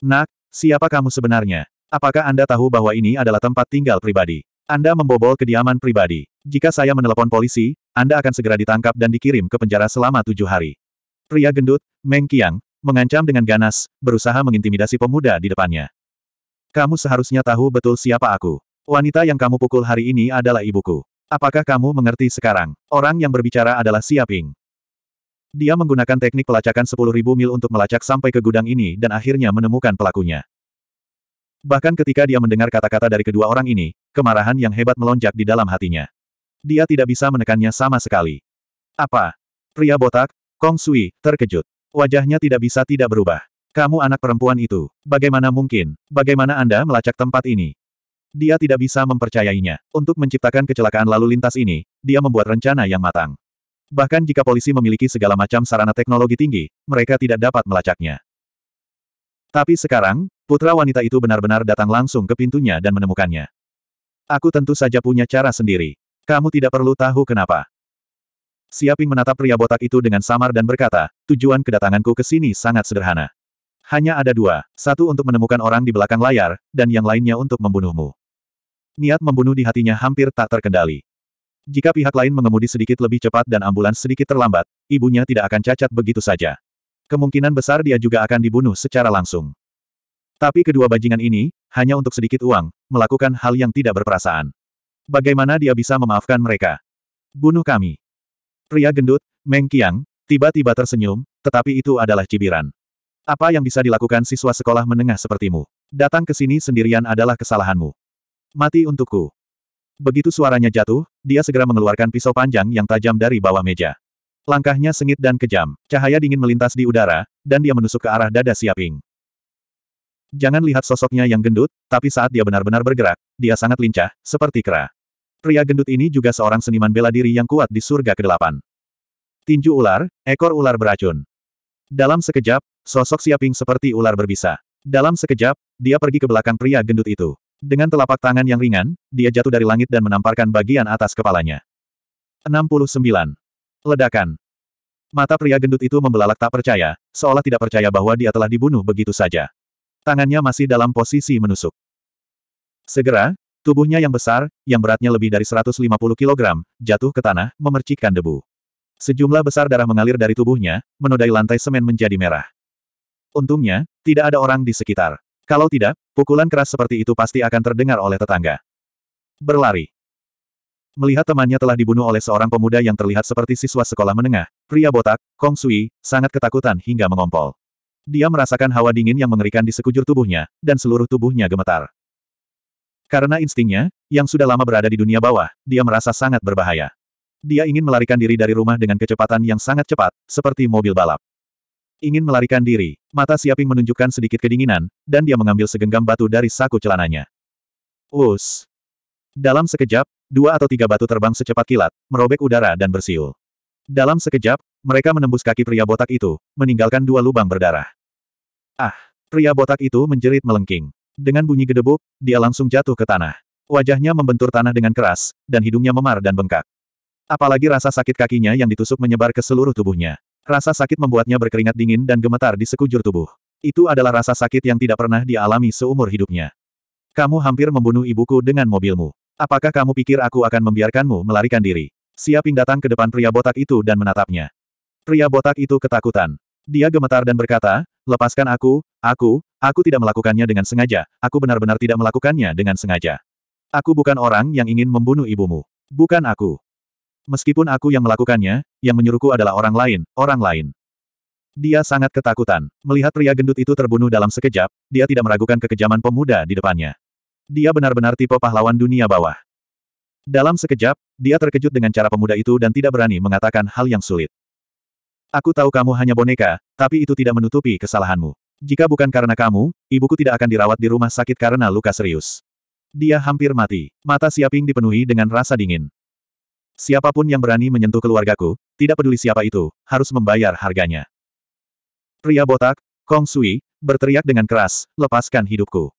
Nak, siapa kamu sebenarnya? Apakah Anda tahu bahwa ini adalah tempat tinggal pribadi? Anda membobol kediaman pribadi. Jika saya menelepon polisi, Anda akan segera ditangkap dan dikirim ke penjara selama tujuh hari. Pria gendut, Meng Qiang, mengancam dengan ganas, berusaha mengintimidasi pemuda di depannya. Kamu seharusnya tahu betul siapa aku. Wanita yang kamu pukul hari ini adalah ibuku. Apakah kamu mengerti sekarang? Orang yang berbicara adalah Siaping. Dia menggunakan teknik pelacakan 10.000 mil untuk melacak sampai ke gudang ini dan akhirnya menemukan pelakunya. Bahkan ketika dia mendengar kata-kata dari kedua orang ini, kemarahan yang hebat melonjak di dalam hatinya. Dia tidak bisa menekannya sama sekali. Apa? Pria botak, Kong Sui, terkejut. Wajahnya tidak bisa tidak berubah. Kamu anak perempuan itu. Bagaimana mungkin? Bagaimana Anda melacak tempat ini? Dia tidak bisa mempercayainya. Untuk menciptakan kecelakaan lalu lintas ini, dia membuat rencana yang matang. Bahkan jika polisi memiliki segala macam sarana teknologi tinggi, mereka tidak dapat melacaknya. Tapi sekarang, putra wanita itu benar-benar datang langsung ke pintunya dan menemukannya. Aku tentu saja punya cara sendiri. Kamu tidak perlu tahu kenapa. Siaping menatap pria botak itu dengan samar dan berkata, tujuan kedatanganku ke sini sangat sederhana. Hanya ada dua, satu untuk menemukan orang di belakang layar, dan yang lainnya untuk membunuhmu. Niat membunuh di hatinya hampir tak terkendali. Jika pihak lain mengemudi sedikit lebih cepat dan ambulans sedikit terlambat, ibunya tidak akan cacat begitu saja. Kemungkinan besar dia juga akan dibunuh secara langsung. Tapi kedua bajingan ini, hanya untuk sedikit uang, melakukan hal yang tidak berperasaan. Bagaimana dia bisa memaafkan mereka? Bunuh kami. Pria gendut, Meng Qiang, tiba-tiba tersenyum, tetapi itu adalah cibiran. Apa yang bisa dilakukan siswa sekolah menengah sepertimu? Datang ke sini sendirian adalah kesalahanmu. Mati untukku. Begitu suaranya jatuh, dia segera mengeluarkan pisau panjang yang tajam dari bawah meja. Langkahnya sengit dan kejam, cahaya dingin melintas di udara, dan dia menusuk ke arah dada Siaping. Jangan lihat sosoknya yang gendut, tapi saat dia benar-benar bergerak, dia sangat lincah, seperti kera. Pria gendut ini juga seorang seniman bela diri yang kuat di surga kedelapan. Tinju ular, ekor ular beracun. Dalam sekejap, sosok Siaping seperti ular berbisa. Dalam sekejap, dia pergi ke belakang pria gendut itu. Dengan telapak tangan yang ringan, dia jatuh dari langit dan menamparkan bagian atas kepalanya. 69. Ledakan. Mata pria gendut itu membelalak tak percaya, seolah tidak percaya bahwa dia telah dibunuh begitu saja. Tangannya masih dalam posisi menusuk. Segera, Tubuhnya yang besar, yang beratnya lebih dari 150 kg, jatuh ke tanah, memercikkan debu. Sejumlah besar darah mengalir dari tubuhnya, menodai lantai semen menjadi merah. Untungnya, tidak ada orang di sekitar. Kalau tidak, pukulan keras seperti itu pasti akan terdengar oleh tetangga. Berlari. Melihat temannya telah dibunuh oleh seorang pemuda yang terlihat seperti siswa sekolah menengah, pria botak, Kong Sui, sangat ketakutan hingga mengompol. Dia merasakan hawa dingin yang mengerikan di sekujur tubuhnya, dan seluruh tubuhnya gemetar. Karena instingnya, yang sudah lama berada di dunia bawah, dia merasa sangat berbahaya. Dia ingin melarikan diri dari rumah dengan kecepatan yang sangat cepat, seperti mobil balap. Ingin melarikan diri, mata Siaping menunjukkan sedikit kedinginan, dan dia mengambil segenggam batu dari saku celananya. Us. Dalam sekejap, dua atau tiga batu terbang secepat kilat, merobek udara dan bersiul. Dalam sekejap, mereka menembus kaki pria botak itu, meninggalkan dua lubang berdarah. Ah, pria botak itu menjerit melengking. Dengan bunyi gedebuk, dia langsung jatuh ke tanah. Wajahnya membentur tanah dengan keras, dan hidungnya memar dan bengkak. Apalagi rasa sakit kakinya yang ditusuk menyebar ke seluruh tubuhnya. Rasa sakit membuatnya berkeringat dingin dan gemetar di sekujur tubuh. Itu adalah rasa sakit yang tidak pernah dialami seumur hidupnya. Kamu hampir membunuh ibuku dengan mobilmu. Apakah kamu pikir aku akan membiarkanmu melarikan diri? Siaping datang ke depan pria botak itu dan menatapnya. Pria botak itu ketakutan. Dia gemetar dan berkata, lepaskan aku, aku, aku tidak melakukannya dengan sengaja, aku benar-benar tidak melakukannya dengan sengaja. Aku bukan orang yang ingin membunuh ibumu. Bukan aku. Meskipun aku yang melakukannya, yang menyuruhku adalah orang lain, orang lain. Dia sangat ketakutan. Melihat pria gendut itu terbunuh dalam sekejap, dia tidak meragukan kekejaman pemuda di depannya. Dia benar-benar tipe pahlawan dunia bawah. Dalam sekejap, dia terkejut dengan cara pemuda itu dan tidak berani mengatakan hal yang sulit. Aku tahu kamu hanya boneka, tapi itu tidak menutupi kesalahanmu. Jika bukan karena kamu, ibuku tidak akan dirawat di rumah sakit karena luka serius. Dia hampir mati. Mata Siaping dipenuhi dengan rasa dingin. Siapapun yang berani menyentuh keluargaku, tidak peduli siapa itu, harus membayar harganya. Pria botak, Kong Sui, berteriak dengan keras, lepaskan hidupku.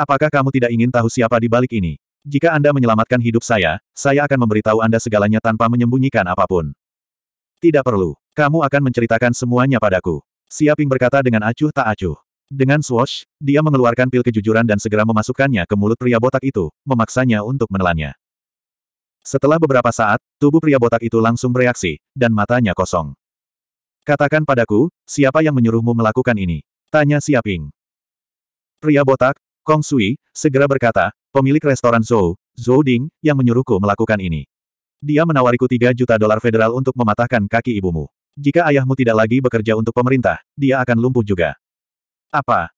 Apakah kamu tidak ingin tahu siapa di balik ini? Jika Anda menyelamatkan hidup saya, saya akan memberitahu Anda segalanya tanpa menyembunyikan apapun. Tidak perlu. Kamu akan menceritakan semuanya padaku. Siaping berkata dengan acuh tak acuh. Dengan swash, dia mengeluarkan pil kejujuran dan segera memasukkannya ke mulut pria botak itu, memaksanya untuk menelannya. Setelah beberapa saat, tubuh pria botak itu langsung bereaksi, dan matanya kosong. Katakan padaku, siapa yang menyuruhmu melakukan ini? Tanya Siaping. Pria botak, Kong Sui, segera berkata, pemilik restoran Zhou, Zhou Ding, yang menyuruhku melakukan ini. Dia menawariku 3 juta dolar federal untuk mematahkan kaki ibumu. Jika ayahmu tidak lagi bekerja untuk pemerintah, dia akan lumpuh juga. Apa?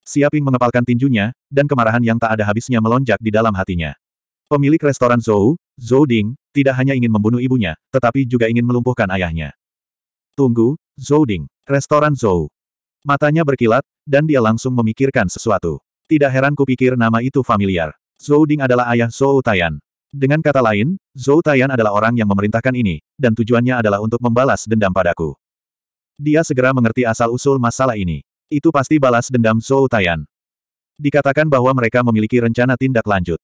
Siaping mengepalkan tinjunya, dan kemarahan yang tak ada habisnya melonjak di dalam hatinya. Pemilik restoran Zhou, Zhou Ding, tidak hanya ingin membunuh ibunya, tetapi juga ingin melumpuhkan ayahnya. Tunggu, Zhou Ding. Restoran Zhou. Matanya berkilat, dan dia langsung memikirkan sesuatu. Tidak heran kupikir nama itu familiar. Zhou Ding adalah ayah Zhou Tian. Dengan kata lain, Zhou Tian adalah orang yang memerintahkan ini, dan tujuannya adalah untuk membalas dendam padaku. Dia segera mengerti asal-usul masalah ini. Itu pasti balas dendam Zhou Tian. Dikatakan bahwa mereka memiliki rencana tindak lanjut.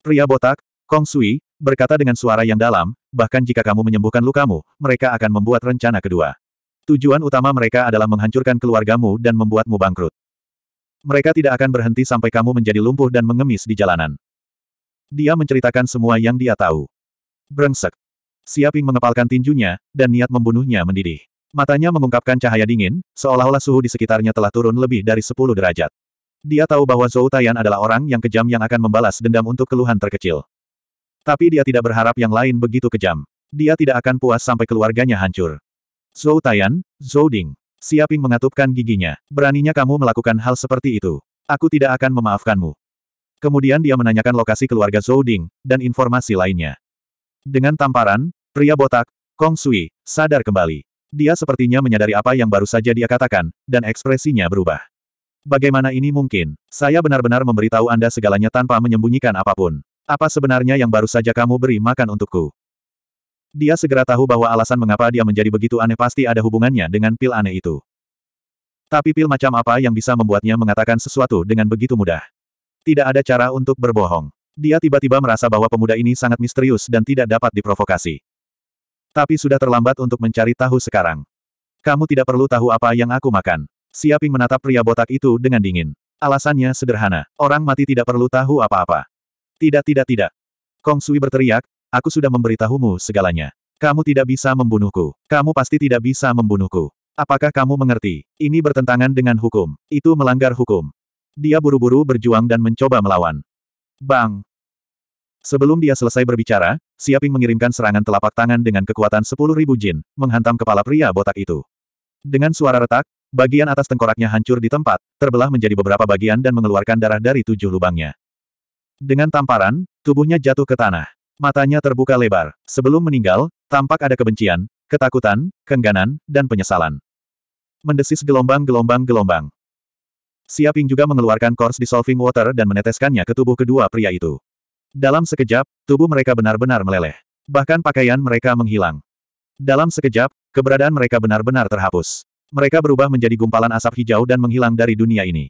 Pria botak, Kong Sui, berkata dengan suara yang dalam, bahkan jika kamu menyembuhkan lukamu, mereka akan membuat rencana kedua. Tujuan utama mereka adalah menghancurkan keluargamu dan membuatmu bangkrut. Mereka tidak akan berhenti sampai kamu menjadi lumpuh dan mengemis di jalanan. Dia menceritakan semua yang dia tahu. Brengsek. Siaping mengepalkan tinjunya, dan niat membunuhnya mendidih. Matanya mengungkapkan cahaya dingin, seolah-olah suhu di sekitarnya telah turun lebih dari 10 derajat. Dia tahu bahwa Zhou Tayan adalah orang yang kejam yang akan membalas dendam untuk keluhan terkecil. Tapi dia tidak berharap yang lain begitu kejam. Dia tidak akan puas sampai keluarganya hancur. Zhou Tayan, Zhou Ding. Siaping mengatupkan giginya. Beraninya kamu melakukan hal seperti itu. Aku tidak akan memaafkanmu. Kemudian dia menanyakan lokasi keluarga Zhou Ding, dan informasi lainnya. Dengan tamparan, pria botak, Kong Sui, sadar kembali. Dia sepertinya menyadari apa yang baru saja dia katakan, dan ekspresinya berubah. Bagaimana ini mungkin? Saya benar-benar memberitahu Anda segalanya tanpa menyembunyikan apapun. Apa sebenarnya yang baru saja kamu beri makan untukku? Dia segera tahu bahwa alasan mengapa dia menjadi begitu aneh pasti ada hubungannya dengan pil aneh itu. Tapi pil macam apa yang bisa membuatnya mengatakan sesuatu dengan begitu mudah? Tidak ada cara untuk berbohong. Dia tiba-tiba merasa bahwa pemuda ini sangat misterius dan tidak dapat diprovokasi. Tapi sudah terlambat untuk mencari tahu sekarang. Kamu tidak perlu tahu apa yang aku makan. Siaping menatap pria botak itu dengan dingin. Alasannya sederhana, orang mati tidak perlu tahu apa-apa. Tidak tidak tidak. Kong Sui berteriak, aku sudah memberitahumu segalanya. Kamu tidak bisa membunuhku. Kamu pasti tidak bisa membunuhku. Apakah kamu mengerti? Ini bertentangan dengan hukum. Itu melanggar hukum. Dia buru-buru berjuang dan mencoba melawan. Bang! Sebelum dia selesai berbicara, Siaping mengirimkan serangan telapak tangan dengan kekuatan 10.000 jin, menghantam kepala pria botak itu. Dengan suara retak, bagian atas tengkoraknya hancur di tempat, terbelah menjadi beberapa bagian dan mengeluarkan darah dari tujuh lubangnya. Dengan tamparan, tubuhnya jatuh ke tanah. Matanya terbuka lebar. Sebelum meninggal, tampak ada kebencian, ketakutan, kengganan, dan penyesalan. Mendesis gelombang-gelombang-gelombang. Siaping juga mengeluarkan kors dissolving water dan meneteskannya ke tubuh kedua pria itu. Dalam sekejap, tubuh mereka benar-benar meleleh. Bahkan pakaian mereka menghilang. Dalam sekejap, keberadaan mereka benar-benar terhapus. Mereka berubah menjadi gumpalan asap hijau dan menghilang dari dunia ini.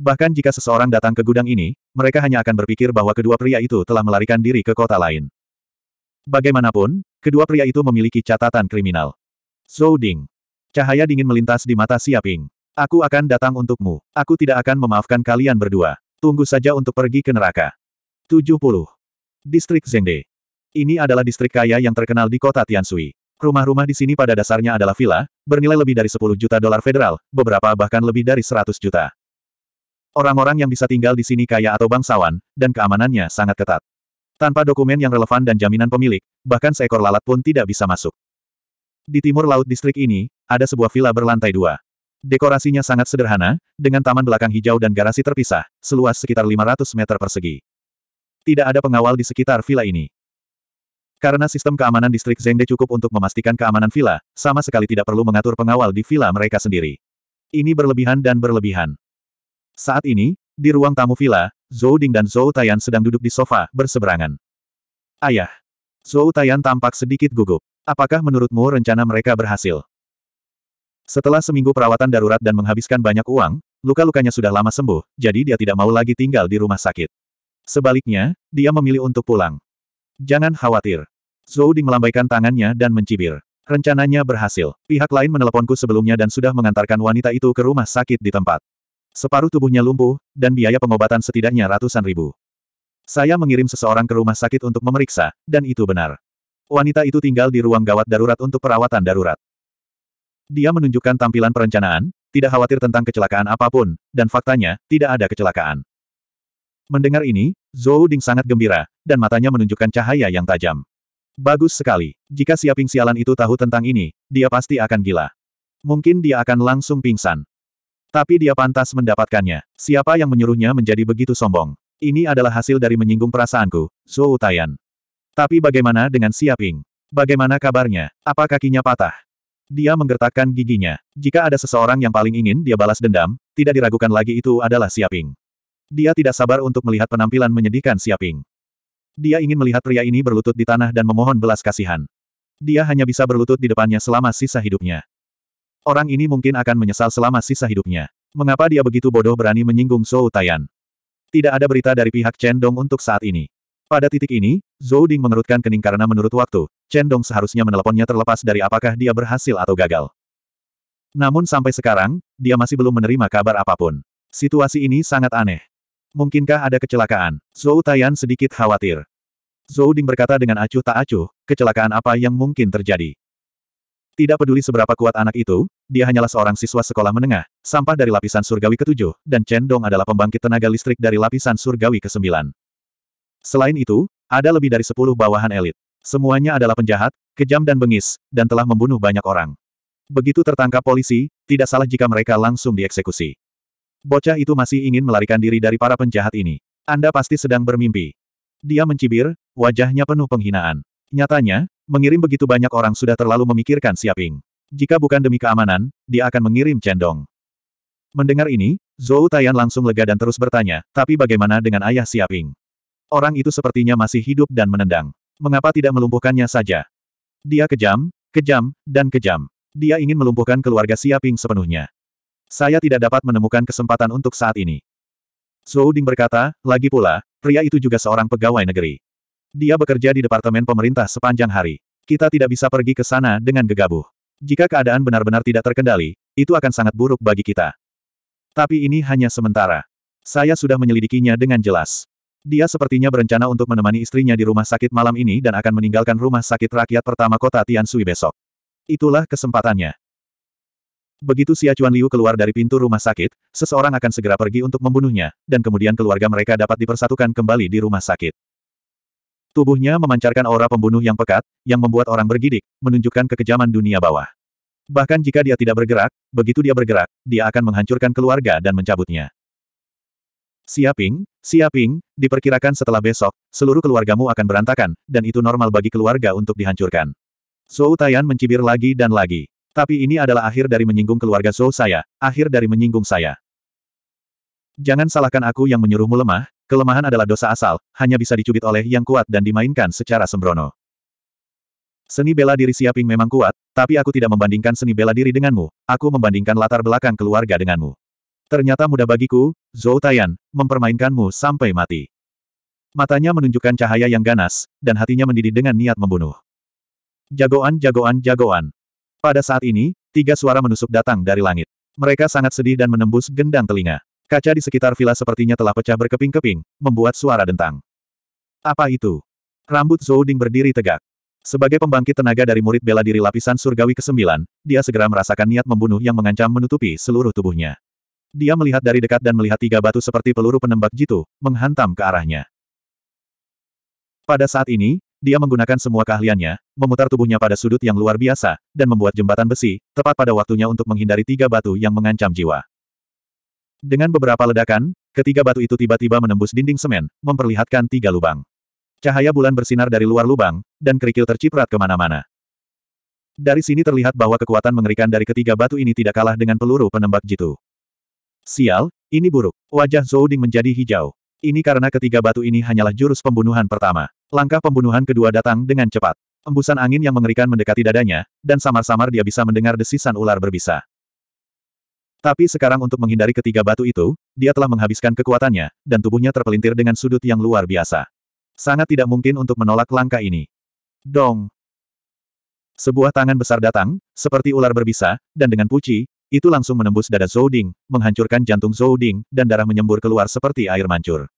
Bahkan jika seseorang datang ke gudang ini, mereka hanya akan berpikir bahwa kedua pria itu telah melarikan diri ke kota lain. Bagaimanapun, kedua pria itu memiliki catatan kriminal. Zhou Ding. Cahaya dingin melintas di mata Siaping. Aku akan datang untukmu. Aku tidak akan memaafkan kalian berdua. Tunggu saja untuk pergi ke neraka. 70. Distrik Zengde. Ini adalah distrik kaya yang terkenal di kota Tiansui. Rumah-rumah di sini pada dasarnya adalah villa, bernilai lebih dari 10 juta dolar federal, beberapa bahkan lebih dari 100 juta. Orang-orang yang bisa tinggal di sini kaya atau bangsawan, dan keamanannya sangat ketat. Tanpa dokumen yang relevan dan jaminan pemilik, bahkan seekor lalat pun tidak bisa masuk. Di timur laut distrik ini, ada sebuah villa berlantai dua. Dekorasinya sangat sederhana, dengan taman belakang hijau dan garasi terpisah, seluas sekitar 500 meter persegi. Tidak ada pengawal di sekitar villa ini. Karena sistem keamanan distrik Zengde cukup untuk memastikan keamanan villa, sama sekali tidak perlu mengatur pengawal di villa mereka sendiri. Ini berlebihan dan berlebihan. Saat ini, di ruang tamu villa, Zhou Ding dan Zhou Tayan sedang duduk di sofa, berseberangan. Ayah. Zhou Tayan tampak sedikit gugup. Apakah menurutmu rencana mereka berhasil? Setelah seminggu perawatan darurat dan menghabiskan banyak uang, luka-lukanya sudah lama sembuh, jadi dia tidak mau lagi tinggal di rumah sakit. Sebaliknya, dia memilih untuk pulang. Jangan khawatir. Zhou Ding melambaikan tangannya dan mencibir. Rencananya berhasil. Pihak lain meneleponku sebelumnya dan sudah mengantarkan wanita itu ke rumah sakit di tempat. Separuh tubuhnya lumpuh, dan biaya pengobatan setidaknya ratusan ribu. Saya mengirim seseorang ke rumah sakit untuk memeriksa, dan itu benar. Wanita itu tinggal di ruang gawat darurat untuk perawatan darurat. Dia menunjukkan tampilan perencanaan, tidak khawatir tentang kecelakaan apapun, dan faktanya, tidak ada kecelakaan. Mendengar ini, Zhou Ding sangat gembira, dan matanya menunjukkan cahaya yang tajam. Bagus sekali. Jika siaping sialan itu tahu tentang ini, dia pasti akan gila. Mungkin dia akan langsung pingsan. Tapi dia pantas mendapatkannya. Siapa yang menyuruhnya menjadi begitu sombong? Ini adalah hasil dari menyinggung perasaanku, Zhou Tian. Tapi bagaimana dengan Siaping? Bagaimana kabarnya? Apa kakinya patah? Dia menggertakkan giginya. Jika ada seseorang yang paling ingin dia balas dendam, tidak diragukan lagi itu adalah Siaping. Dia tidak sabar untuk melihat penampilan menyedihkan Siaping. Dia ingin melihat pria ini berlutut di tanah dan memohon belas kasihan. Dia hanya bisa berlutut di depannya selama sisa hidupnya. Orang ini mungkin akan menyesal selama sisa hidupnya. Mengapa dia begitu bodoh berani menyinggung Zhou Taiyan? Tidak ada berita dari pihak Chen Dong untuk saat ini. Pada titik ini, Zhou Ding mengerutkan kening karena menurut waktu, Chen Dong seharusnya meneleponnya terlepas dari apakah dia berhasil atau gagal. Namun sampai sekarang, dia masih belum menerima kabar apapun. Situasi ini sangat aneh. Mungkinkah ada kecelakaan? Zhou Taiyan sedikit khawatir. Zhou Ding berkata dengan acuh tak acuh, kecelakaan apa yang mungkin terjadi? Tidak peduli seberapa kuat anak itu, dia hanyalah seorang siswa sekolah menengah, sampah dari lapisan surgawi ketujuh, dan Chen Dong adalah pembangkit tenaga listrik dari lapisan surgawi ke-9. Selain itu, ada lebih dari sepuluh bawahan elit. Semuanya adalah penjahat, kejam dan bengis, dan telah membunuh banyak orang. Begitu tertangkap polisi, tidak salah jika mereka langsung dieksekusi. Bocah itu masih ingin melarikan diri dari para penjahat ini. Anda pasti sedang bermimpi. Dia mencibir, wajahnya penuh penghinaan. Nyatanya, mengirim begitu banyak orang sudah terlalu memikirkan Siaping. Jika bukan demi keamanan, dia akan mengirim Cendong. Mendengar ini, Zhou Tayan langsung lega dan terus bertanya, tapi bagaimana dengan ayah Siaping? Orang itu sepertinya masih hidup dan menendang. Mengapa tidak melumpuhkannya saja? Dia kejam, kejam, dan kejam. Dia ingin melumpuhkan keluarga Siaping sepenuhnya. Saya tidak dapat menemukan kesempatan untuk saat ini. Zhou Ding berkata, lagi pula, pria itu juga seorang pegawai negeri. Dia bekerja di Departemen Pemerintah sepanjang hari. Kita tidak bisa pergi ke sana dengan gegabah. Jika keadaan benar-benar tidak terkendali, itu akan sangat buruk bagi kita. Tapi ini hanya sementara. Saya sudah menyelidikinya dengan jelas. Dia sepertinya berencana untuk menemani istrinya di rumah sakit malam ini dan akan meninggalkan rumah sakit rakyat pertama kota Tiansui besok. Itulah kesempatannya. Begitu Xia Chuan Liu keluar dari pintu rumah sakit, seseorang akan segera pergi untuk membunuhnya, dan kemudian keluarga mereka dapat dipersatukan kembali di rumah sakit. Tubuhnya memancarkan aura pembunuh yang pekat, yang membuat orang bergidik, menunjukkan kekejaman dunia bawah. Bahkan jika dia tidak bergerak, begitu dia bergerak, dia akan menghancurkan keluarga dan mencabutnya. Siaping, siaping, diperkirakan setelah besok, seluruh keluargamu akan berantakan, dan itu normal bagi keluarga untuk dihancurkan. Zhou Tayan mencibir lagi dan lagi. Tapi ini adalah akhir dari menyinggung keluarga Zhou saya, akhir dari menyinggung saya. Jangan salahkan aku yang menyuruhmu lemah, kelemahan adalah dosa asal, hanya bisa dicubit oleh yang kuat dan dimainkan secara sembrono. Seni bela diri Siaping memang kuat, tapi aku tidak membandingkan seni bela diri denganmu, aku membandingkan latar belakang keluarga denganmu. Ternyata mudah bagiku, Zhou Tian, mempermainkanmu sampai mati. Matanya menunjukkan cahaya yang ganas, dan hatinya mendidih dengan niat membunuh. Jagoan, jagoan, jagoan. Pada saat ini, tiga suara menusuk datang dari langit. Mereka sangat sedih dan menembus gendang telinga. Kaca di sekitar villa sepertinya telah pecah berkeping-keping, membuat suara dentang. Apa itu? Rambut Zhou Ding berdiri tegak. Sebagai pembangkit tenaga dari murid bela diri lapisan surgawi ke-9, dia segera merasakan niat membunuh yang mengancam menutupi seluruh tubuhnya. Dia melihat dari dekat dan melihat tiga batu seperti peluru penembak jitu, menghantam ke arahnya. Pada saat ini, dia menggunakan semua keahliannya, memutar tubuhnya pada sudut yang luar biasa, dan membuat jembatan besi, tepat pada waktunya untuk menghindari tiga batu yang mengancam jiwa. Dengan beberapa ledakan, ketiga batu itu tiba-tiba menembus dinding semen, memperlihatkan tiga lubang. Cahaya bulan bersinar dari luar lubang, dan kerikil terciprat kemana-mana. Dari sini terlihat bahwa kekuatan mengerikan dari ketiga batu ini tidak kalah dengan peluru penembak jitu. Sial, ini buruk. Wajah Zhou Ding menjadi hijau. Ini karena ketiga batu ini hanyalah jurus pembunuhan pertama. Langkah pembunuhan kedua datang dengan cepat. Embusan angin yang mengerikan mendekati dadanya, dan samar-samar dia bisa mendengar desisan ular berbisa. Tapi sekarang untuk menghindari ketiga batu itu, dia telah menghabiskan kekuatannya, dan tubuhnya terpelintir dengan sudut yang luar biasa. Sangat tidak mungkin untuk menolak langkah ini. Dong! Sebuah tangan besar datang, seperti ular berbisa, dan dengan puci, itu langsung menembus dada Zhou Ding, menghancurkan jantung Zhou Ding, dan darah menyembur keluar seperti air mancur.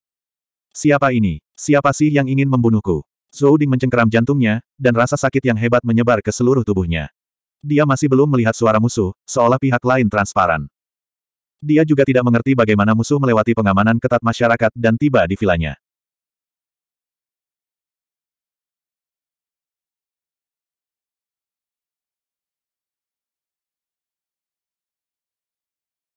Siapa ini? Siapa sih yang ingin membunuhku? Zhou Ding mencengkeram jantungnya, dan rasa sakit yang hebat menyebar ke seluruh tubuhnya. Dia masih belum melihat suara musuh, seolah pihak lain transparan. Dia juga tidak mengerti bagaimana musuh melewati pengamanan ketat masyarakat dan tiba di vilanya.